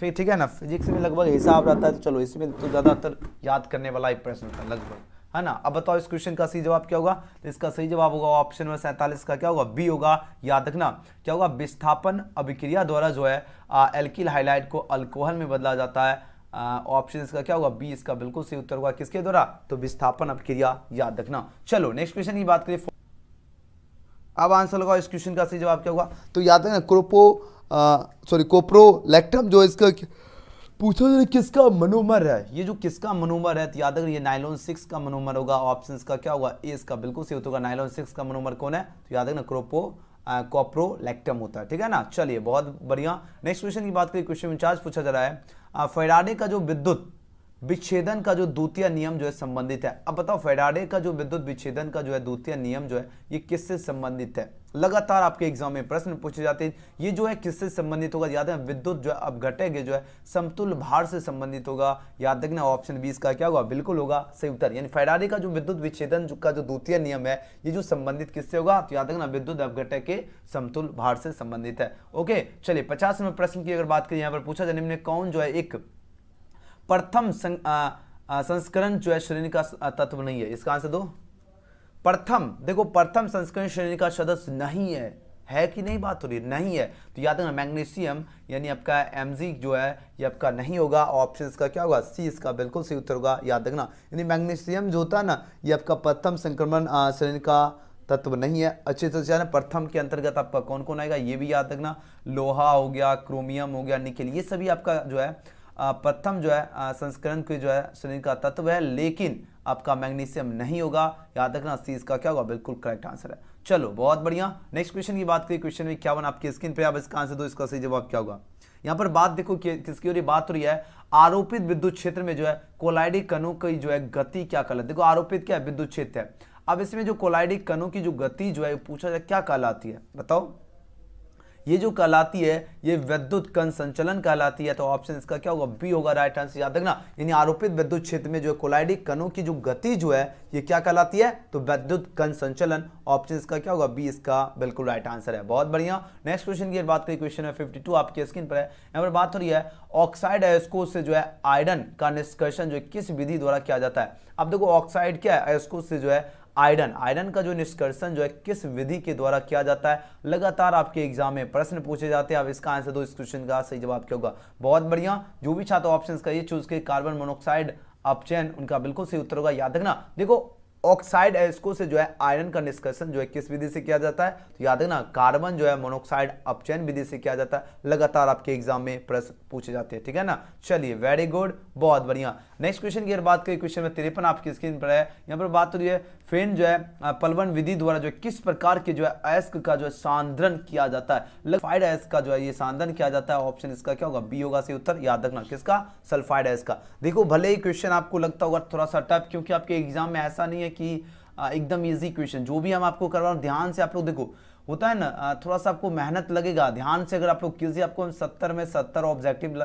फिर ठीक है ना फिजिक्स में लगभग हिसाब रहता है तो चलो इसमें तो ज़्यादातर याद करने वाला ही प्रश्न होता है लगभग है ना अब बताओ इस क्वेश्चन का सही जवाब क्या होगा तो इसका सही जवाब होगा ऑप्शन नंबर सैंतालीस का क्या होगा बी होगा याद रखना क्या होगा विस्थापन अभिक्रिया द्वारा जो है एल्किल हाइलाइट को अल्कोहल में बदला जाता है ऑप्शन इसका क्या होगा बी इसका बिल्कुल सही उत्तर होगा किसके द्वारा तो विस्थापन अभिक्रिया याद रखना चलो नेक्स्ट क्वेश्चन की बात करिए अब आंसर लगाओ इस क्वेश्चन का सही जवाब क्या होगा तो याद है ना क्रोपो सॉरी कोप्रोलेक्ट्रम जो इसका पूछो जाए तो किसका मनोमर है ये जो किसका मनोमर है तो याद ये नाइलोन सिक्स का मनोमर होगा ऑप्शन का क्या होगा ए इसका बिल्कुल सही होगा नाइलोन सिक्स का मनोमर कौन है तो याद रखना क्रोपो कॉप्रोलेक्टम होता है ठीक है ना चलिए बहुत बढ़िया नेक्स्ट क्वेश्चन की बात करिए क्वेश्चन इंचार्ज पूछा जा रहा है फैराडे का जो विद्युत विच्छेदन का जो द्वितीय नियम जो है संबंधित है अब बताओ फेडाडे का जो विद्युत विच्छेदन का जो है द्वितीय नियम जो है ये किससे संबंधित है लगातार आपके एग्जाम में प्रश्न पूछे जाते हैं ये जो है किससे संबंधित होगा याद है विद्युत जो है अब घटेगे जो है समतुल भार से संबंधित होगा याद रखना ऑप्शन बीस का क्या होगा बिल्कुल होगा सही उत्तर यानी फेडाडे का जो विद्युत विच्छेदन का जो द्वितीय नियम है ये जो संबंधित किससे होगा तो याद रखना विद्युत अवघटे के समतुल भार से संबंधित है ओके चलिए पचास प्रश्न की अगर बात करें यहाँ पर पूछा जाए निम्न कौन जो है एक प्रथम संस्करण जो है श्रेणी का तत्व नहीं है इसका आंसर दो प्रथम देखो प्रथम संस्करण श्रेणी का सदस्य नहीं है है कि नहीं बात हो रही नहीं है तो याद रखना मैग्नीशियम यानी आपका एम जो है ये आपका नहीं होगा ऑप्शन इसका क्या होगा सी इसका बिल्कुल सही उत्तर होगा याद रखना यानी मैग्नीशियम जो होता है ना ये आपका प्रथम संक्रमण श्रेणी का तत्व नहीं है अच्छे से जाना प्रथम के अंतर्गत आपका कौन कौन आएगा ये भी याद रखना लोहा हो गया क्रोमियम हो गया निकेल ये सभी आपका जो है प्रथम जो है संस्करण के जो है शरीर का तत्व है लेकिन आपका मैग्नीशियम नहीं होगा याद रखना सी इसका क्या होगा बिल्कुल करेक्ट आंसर है चलो बहुत बढ़िया नेक्स्ट क्वेश्चन की बात करिए क्वेश्चन में क्या बना आपकी स्क्रीन पर आप इसका आंसर दो इसका सही जवाब क्या होगा यहाँ पर बात देखो कि, किसकी हो रही बात हो रही है आरोपित विद्युत क्षेत्र में जो है कोलाइडी कणों की जो है गति क्या कहलाती है देखो आरोपित क्या है विद्युत क्षेत्र है अब इसमें जो कोलाइडी कणों की जो गति जो है पूछा जाए क्या कहलाती है बताओ ये जो कहलाती है ये विद्युत कण संचलन कहलाती है तो ऑप्शन इसका क्या होगा बी होगा राइट आंसर याद रखना यानी आरोपित विद्युत क्षेत्र में जो है कोलाइडिक कणों की जो गति जो है ये क्या कहलाती है तो विद्युत कण संचलन ऑप्शन इसका क्या होगा बी इसका बिल्कुल राइट आंसर है बहुत बढ़िया नेक्स्ट क्वेश्चन की बात करें क्वेश्चन है फिफ्टी आपकी स्क्रीन पर है यहाँ पर बात हो रही है ऑक्साइड एस्को से जो है आयरन का निष्कर्षण जो किस विधि द्वारा किया जाता है अब देखो ऑक्साइड क्या है एस्को से जो है आयरन आयरन का जो निष्कर्षण जो है किस विधि के द्वारा किया जाता है लगातार आपके एग्जाम में प्रश्न पूछे जाते हैं आप इसका आंसर दो इस क्वेश्चन का सही जवाब क्या होगा बहुत बढ़िया जो भी छात्र ऑप्शन का ये चूज के कार्बन मोनोक्साइड अपचैन उनका बिल्कुल सही उत्तर होगा याद रखना देखो ऑक्साइड अयस्कों से जो है आयरन का निष्कर्षण जो है किस विधि से किया जाता है तो याद है ना कार्बन जो है मोनोक्साइड अपचयन विधि से किया जाता है लगातार आपके एग्जाम में प्रश्न पूछे जाते हैं ठीक है ना चलिए वेरी गुड बहुत बढ़िया नेक्स्ट क्वेश्चन की अगर बात करें क्वेश्चन में तिरपन आपकी स्क्रीन पर है यहाँ पर बात हो रही है फेन जो है पलवन विधि द्वारा जो किस प्रकार के जो है अयस्क का जो है सांद्रन किया जाता है सल्फाइड अयस्क का जो है ये सांद्रन किया जाता है ऑप्शन इसका क्या होगा बी होगा सही उत्तर याद रखना किसका सल्फाइड अयस्क का देखो भले ही क्वेश्चन आपको लगता होगा थोड़ा सा टफ क्योंकि आपके एग्जाम में ऐसा नहीं है कि एकदम इजी क्वेश्चन जो भी हम आपको करवा ध्यान से आप लोग देखो होता है ना थोड़ा सा आपको मेहनत लगेगा ध्यान से अगर आप लोग कीजिए आपको हम सत्तर में सत्तर ऑब्जेक्टिव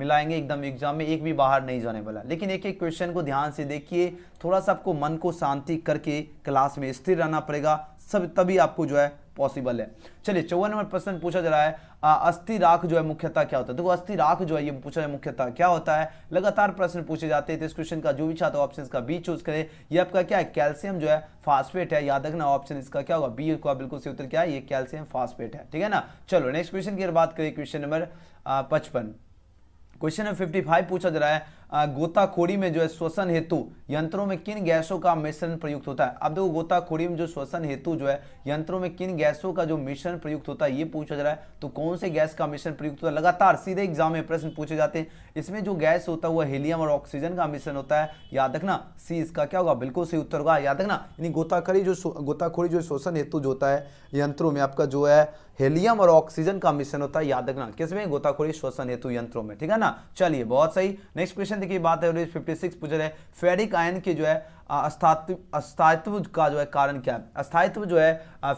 मिलाएंगे एकदम एग्जाम में एक भी बाहर नहीं जाने वाला लेकिन एक एक क्वेश्चन को ध्यान से देखिए थोड़ा सा आपको मन को शांति करके क्लास में स्थिर रहना पड़ेगा सब तभी आपको जो है पॉसिबल है चलिए चौवन नंबर प्रश्न पूछा जा रहा है अस्थि राख जो है मुख्यता क्या होता है देखो अस्थि राख जो है ये पूछा जाए मुख्यता क्या होता है लगातार प्रश्न पूछे जाते हैं तो इस क्वेश्चन का जो भी चाहता ऑप्शन का बी चूज करें ये आपका क्या है कैल्शियम जो है फास्फेट है याद रखना ऑप्शन इसका क्या होगा बी का बिल्कुल सही उत्तर क्या है ये कैल्शियम फास्फेट है ठीक है ना चलो नेक्स्ट क्वेश्चन की बात करें क्वेश्चन नंबर पचपन क्वेश्चन नंबर फिफ्टी पूछा जा रहा है गोताखोरी में जो है श्वसन हेतु यंत्रों में किन गैसों का मिश्रण प्रयुक्त होता है अब देखो गोताखोरी में जो श्वसन हेतु जो है यंत्रों में किन गैसों का जो मिश्रण प्रयुक्त होता है ये पूछा जा रहा है तो कौन से गैस का मिश्रण प्रयुक्त होता है लगातार सीधे एग्जाम में प्रश्न पूछे जाते हैं इसमें जो गैस होता है वह हेलियम और ऑक्सीजन का मिश्रण होता है याद रखना सी इसका क्या होगा बिल्कुल सही उत्तर होगा याद रखना यानी गोताखोरी जो गोताखोरी जो श्वसन हेतु जो होता है यंत्रों में आपका जो है हेलियम और ऑक्सीजन का मिश्रण होता है याद रखना किसमें गोताखोरी श्वसन हेतु यंत्रों में ठीक है ना चलिए बहुत सही नेक्स्ट क्वेश्चन क्वेश्चन देखिए बात है फिफ्टी सिक्स पूछ रहे हैं फेरिक आयन की जो है अस्थायित्व का जो है कारण क्या है अस्थायित्व जो है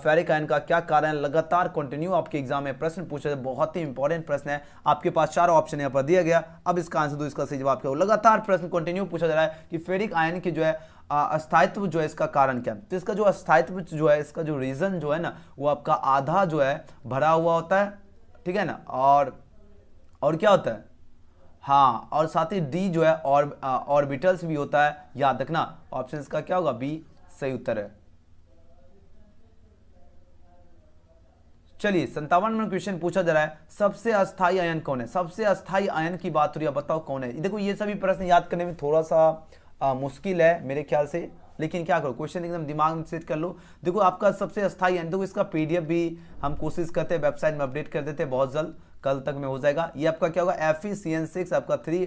फेरिक आयन का क्या कारण है लगातार कंटिन्यू आपके एग्जाम में प्रश्न पूछा जाए बहुत ही इंपॉर्टेंट प्रश्न है आपके पास चार ऑप्शन यहाँ पर दिया गया अब इसका आंसर दो इसका सही जवाब क्या हो लगातार प्रश्न कंटिन्यू पूछा जा रहा है कि फेरिक आयन की जो है अस्थायित्व जो है इसका कारण क्या है तो इसका जो अस्थायित्व जो है इसका जो रीजन जो है ना वो आपका आधा जो है भरा हुआ होता है ठीक है ना और और क्या होता है हाँ और साथ ही डी जो है और ऑर्बिटल्स भी होता है याद रखना ऑप्शन का क्या होगा बी सही उत्तर है चलिए संतावन नंबर क्वेश्चन पूछा जा रहा है सबसे अस्थाई आयन कौन है सबसे अस्थाई आयन की बात हो रही है बताओ कौन है देखो ये सभी प्रश्न याद करने में थोड़ा सा आ, मुश्किल है मेरे ख्याल से लेकिन क्या करो क्वेश्चन एकदम दिमाग में सेट कर लो देखो आपका सबसे अस्थाई आयन देखो इसका पीडीएफ भी हम कोशिश करते हैं वेबसाइट में अपडेट कर देते हैं बहुत जल्द कल तक में हो जाएगा ये आपका क्या होगा F E C N six आपका थ्री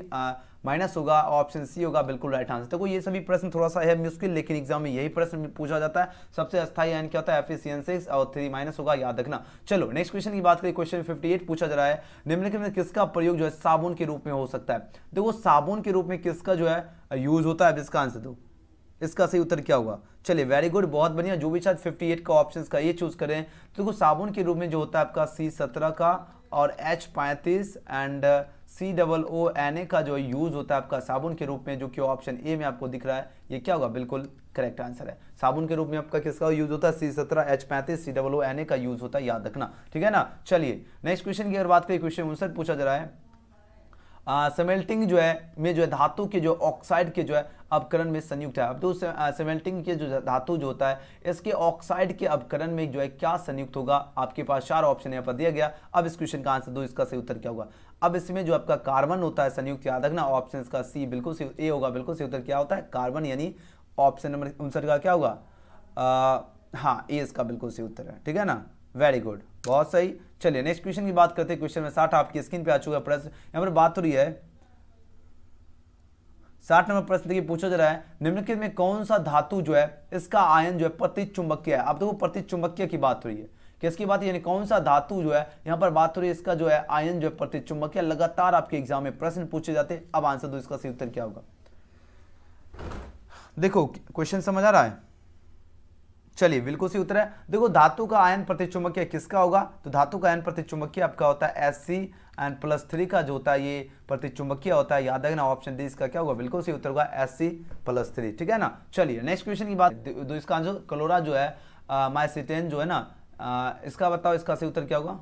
माइनस होगा ऑप्शन सी होगा बिल्कुल राइट आंसर देखो ये सभी प्रश्न थोड़ा सा है मुश्किल लेकिन एग्जाम में यही प्रश्न पूछा जाता है सबसे अस्थाई एन क्या होता है F E C N six और थ्री माइनस होगा याद रखना चलो नेक्स्ट क्वेश्चन की बात करें क्वेश्चन फिफ्टी एट पूछा जा रहा है निम्नलिखित में किसका प्रयोग जो है साबुन के रूप में हो सकता है देखो साबुन के रूप में किसका जो है यूज होता है इसका आंसर दो इसका सही उत्तर क्या होगा चलिए वेरी गुड बहुत बढ़िया जो भी शायद 58 का ऑप्शंस का ये चूज करें तो देखो साबुन के रूप में जो होता है आपका सी सत्रह का और एच पैंतीस and C double O N A का जो यूज़ होता है आपका साबुन के रूप में जो कि ऑप्शन ए में आपको दिख रहा है ये क्या होगा बिल्कुल करेक्ट आंसर है साबुन के रूप में आपका किसका यूज होता है सी सत्रह एच पैंतीस सी डबल ओ एन ए का यूज होता है याद रखना ठीक है ना चलिए नेक्स्ट क्वेश्चन की अगर बात करें क्वेश्चन उनसठ पूछा जा रहा है सेमेल्टिंग जो है में जो है धातु के जो ऑक्साइड के जो है अपकरण में संयुक्त है तो सेमेल्टिंग के जो धातु जो होता है इसके ऑक्साइड के अपकरण में जो है क्या संयुक्त होगा आपके पास चार ऑप्शन यहाँ पर दिया गया अब इस क्वेश्चन का आंसर दो इसका सही उत्तर क्या होगा अब इसमें जो आपका कार्बन होता है संयुक्त याद रखना ऑप्शन का सी बिल्कुल सही ए होगा बिल्कुल सही उत्तर क्या होता है कार्बन यानी ऑप्शन नंबर उनसठ का क्या होगा हाँ ए इसका बिल्कुल सही उत्तर है ठीक है ना वेरी गुड बहुत सही चलिए नेक्स्ट क्वेश्चन की बात करते हैं क्वेश्चन में साठ आपकी स्क्रीन पे आ चुका है प्रश्न यहाँ पर बात हो रही है साठ नंबर प्रश्न देखिए पूछा जा रहा है निम्नलिखित में कौन सा धातु जो है इसका आयन जो है प्रति चुंबकीय है आप देखो प्रति चुंबकीय की बात हो रही है किसकी बात यानी कौन सा धातु जो है यहाँ पर बात हो रही है इसका जो है आयन जो है प्रति चुंबकीय लगातार आपके एग्जाम में प्रश्न पूछे जाते हैं अब आंसर दो इसका सही उत्तर क्या होगा देखो क्वेश्चन समझ आ रहा है चलिए बिल्कुल सही उत्तर है देखो धातु का आयन प्रतिचुम्बकीय किसका होगा तो धातु का आयन प्रतिचुम्बकीय आपका होता है S C N plus three का जो होता है ये प्रतिचुम्बकीय होता है याद रखना ऑप्शन डी इसका क्या होगा बिल्कुल सही उत्तर होगा एस सी प्लस थ्री ठीक है ना चलिए नेक्स्ट क्वेश्चन की बात दो इसका आंसर क्लोरा जो है माइसिटेन जो है ना आ, इसका बताओ इसका सही उत्तर क्या होगा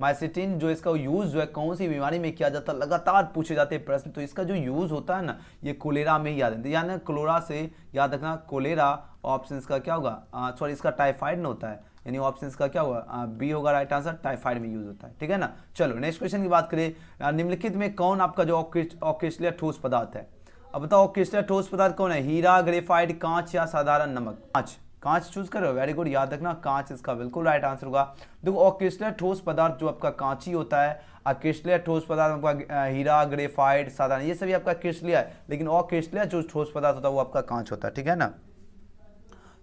माइसिटिन जो इसका यूज़ जो है कौन सी बीमारी में किया जाता है लगातार पूछे जाते हैं प्रश्न तो इसका जो यूज़ होता है ना ये कोलेरा में याद है यानी क्लोरा से याद रखना कोलेरा ऑप्शन का क्या होगा सॉरी इसका टाइफाइड होता है यानी ऑप्शन का क्या होगा बी होगा राइट आंसर टाइफाइड में यूज होता है ठीक है ना चलो नेक्स्ट क्वेश्चन की बात करें निम्नलिखित में कौन आपका जो ऑक्रिस्टलिया ठोस पदार्थ है अब बताओ ऑक्रिस्टलिया ठोस पदार्थ कौन है हीरा ग्रेफाइड कांच या साधारण नमक कांच कांच चूज करो वेरी गुड याद रखना कांच इसका बिल्कुल राइट आंसर होगा देखो ऑक्रिस्टलिया ठोस पदार्थ जो आपका कांच ही होता है अक्रिस्टलिया ठोस पदार्थ आपका हीरा ग्रेफाइड साधारण ये सभी आपका क्रिस्टलिया है लेकिन ऑक्रिस्टलिया जो ठोस पदार्थ होता है वो आपका कांच होता है ठीक है ना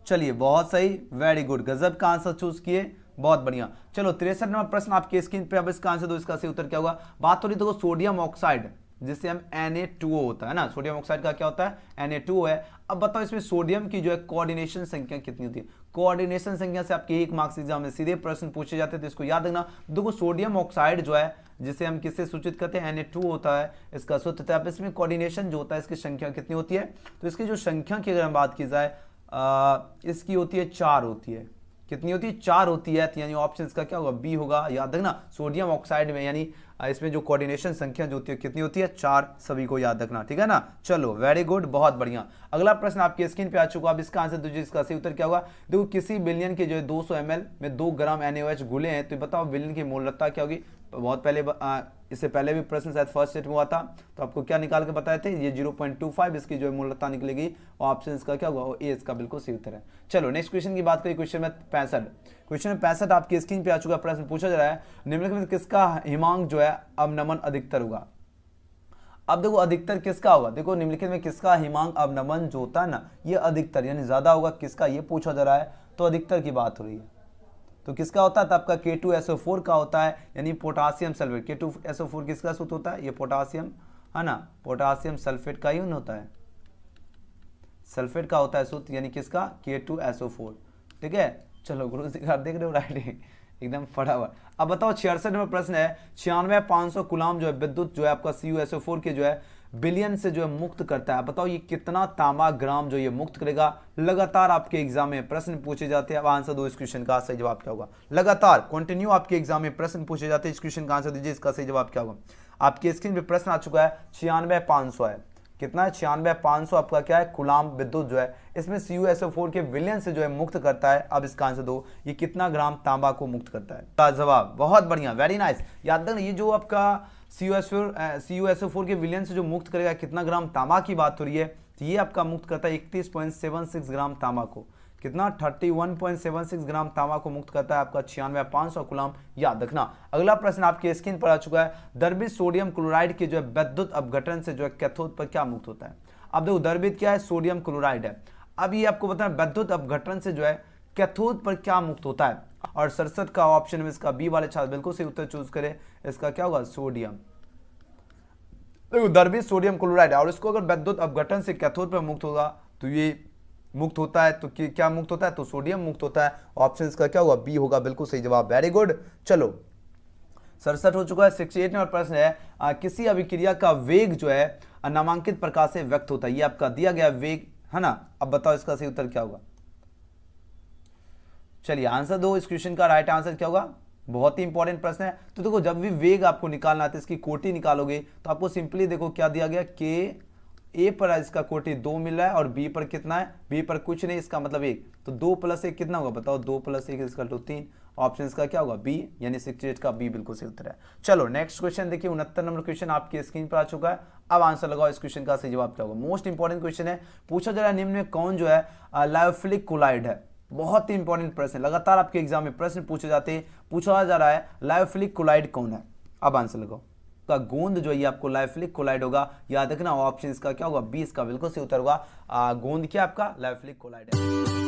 चलिए बहुत सही वेरी गुड गजब का आंसर चूज किए बहुत बढ़िया चलो तिरसठ नंबर प्रश्न आपके स्क्रीन पे अब इसका आंसर दो इसका सही उत्तर क्या होगा बात हो रही देखो सोडियम ऑक्साइड जिससे हम एन होता है ना सोडियम ऑक्साइड का क्या होता है एन है अब बताओ इसमें सोडियम की जो है कोऑर्डिनेशन संख्या कितनी होती है कोऑर्डिनेशन संख्या से आपके एक मार्क्स एग्जाम में सीधे प्रश्न पूछे जाते हैं तो इसको याद रखना देखो सोडियम ऑक्साइड जो है जिसे हम किससे सूचित करते हैं एन होता है इसका सूत्र था तो इसमें कोऑर्डिनेशन जो होता है इसकी संख्या कितनी होती है तो इसकी जो संख्या की अगर हम बात की जाए इसकी होती है चार होती है कितनी होती है चार होती है तो यानी ऑप्शन का क्या होगा बी होगा याद रखना सोडियम ऑक्साइड में यानी इसमें जो कोऑर्डिनेशन संख्या जो होती है कितनी होती है चार सभी को याद रखना ठीक है ना चलो वेरी गुड बहुत बढ़िया अगला प्रश्न आपकी स्क्रीन पे आ चुका अब इसका आंसर दीजिए इसका सही उत्तर क्या होगा देखो किसी बिलियन के जो है दो सौ में दो ग्राम एन घुले हैं तो बताओ बिलियन की मूलता क्या होगी बहुत पहले इससे पहले भी प्रश्न शायद फर्स्ट सेट में हुआ था तो आपको क्या निकाल के बताए थे ये 0.25 इसकी जो मूलता निकलेगी ऑप्शन इसका क्या होगा ए इसका बिल्कुल सही उत्तर है चलो नेक्स्ट क्वेश्चन की बात करें क्वेश्चन में पैंसठ क्वेश्चन में पैंसठ आपकी स्क्रीन पे आ चुका प्रश्न पूछा जा रहा है निम्नलिखित किसका हिमांक जो है अवनमन अधिकतर होगा अब देखो अधिकतर किसका होगा देखो निम्नलिखित में किसका हिमांक अब नमन जो होता है ना ये अधिकतर यानी ज्यादा होगा किसका ये पूछा जा रहा है तो अधिकतर की बात हो रही है तो किसका होता है तो आपका के टू फोर का होता है यानी potassium sulphate K two four किसका सूत्र होता है ये पोटासियम है ना पोटासियम सल्फेट का यून होता है सल्फेट का होता है सूत्र यानी किसका के टू एसओ फोर ठीक है चलो गुरु जी देख रहे हो राइट <laughs> एकदम फटाफट अब बताओ छियासठ नंबर प्रश्न है छियानवे पाँच सौ गुलाम जो है विद्युत जो है आपका C U S O four के जो है बिलियन से जो है मुक्त करता है बताओ ये कितना तांबा ग्राम जो ये मुक्त करेगा लगातार आपके एग्जाम में प्रश्न पूछे जाते हैं अब आंसर दो इस क्वेश्चन का सही जवाब क्या होगा लगातार कंटिन्यू आपके एग्जाम में प्रश्न पूछे जाते हैं इस क्वेश्चन का आंसर दीजिए इसका सही जवाब क्या होगा आपके स्क्रीन पर प्रश्न आ चुका है छियानवे है कितना है छियानवे पाँच सौ आपका क्या है गुलाम विद्युत जो है इसमें C U S O four के विलियन से जो है मुक्त करता है अब इसका आंसर दो ये कितना ग्राम तांबा को मुक्त करता है जवाब बहुत बढ़िया वेरी नाइस याद ये जो आपका सी यू एस फोर के विलियन से जो मुक्त करेगा कितना ग्राम तांबा की बात हो रही है तो ये आपका मुक्त करता है इकतीस पॉइंट सेवन सिक्स ग्राम तांबा को कितना thirty one point seven six gram तांबा को मुक्त करता है आपका छियानवे पांच सौ गुलाम याद रखना अगला प्रश्न आपके स्क्रीन पर आ चुका है दर्बित सोडियम क्लोराइड के जो है वैद्युत अपघटन से जो है कैथोद पर क्या मुक्त होता है अब देखो दर्बित क्या है सोडियम क्लोराइड है अब ये आपको बताया वैद्युत अपघटन से जो है कैथोद पर क्या मुक्त होता है और सड़सठ का ऑप्शन में इसका बी वाले छात्र बिल्कुल सही उत्तर चूज करें इसका क्या होगा सोडियम देखो दरबी सोडियम क्लोराइड और इसको अगर वैद्युत अपघटन से कैथोड पर मुक्त होगा तो ये मुक्त होता है तो क्या मुक्त होता है तो सोडियम मुक्त होता है ऑप्शन इसका क्या होगा बी होगा बिल्कुल सही जवाब वेरी गुड चलो सड़सठ हो चुका है सिक्सटी एट नंबर प्रश्न है आ, किसी अभिक्रिया का वेग जो है नामांकित प्रकार से व्यक्त होता है ये आपका दिया गया वेग है ना अब बताओ इसका सही उत्तर क्या होगा चलिए आंसर दो इस क्वेश्चन का राइट आंसर क्या होगा बहुत ही इंपॉर्टेंट प्रश्न है तो देखो जब भी वेग आपको निकालना आता है इसकी कोटी निकालोगे तो आपको सिंपली देखो क्या दिया गया के ए पर इसका कोटी दो मिल रहा है और बी पर कितना है बी पर कुछ नहीं इसका मतलब एक तो दो प्लस एक कितना होगा बताओ दो प्लस एक इसका तो तीन ऑप्शन का क्या होगा बी यानी सिक्सटी एट का बी बिल्कुल सही उत्तर है चलो नेक्स्ट क्वेश्चन देखिए उनहत्तर नंबर क्वेश्चन आपकी स्क्रीन पर आ चुका है अब आंसर लगाओ इस क्वेश्चन का सही जवाब क्या होगा मोस्ट इंपॉर्टेंट क्वेश्चन है पूछा जा रहा है निम्न में कौन जो है लाइफिलिक कोलाइड है बहुत ही इंपॉर्टेंट प्रश्न लगातार आपके एग्जाम में प्रश्न पूछे जाते हैं पूछा जा रहा है लाइफिलिक कोलाइड कौन है अब आंसर लगाओ का तो गोंद जो है आपको लाइफलिक कोलाइड होगा याद रखना ऑप्शन इसका क्या होगा बी इसका बिल्कुल सही उत्तर होगा गोंद क्या आपका लाइफलिक कोलाइड है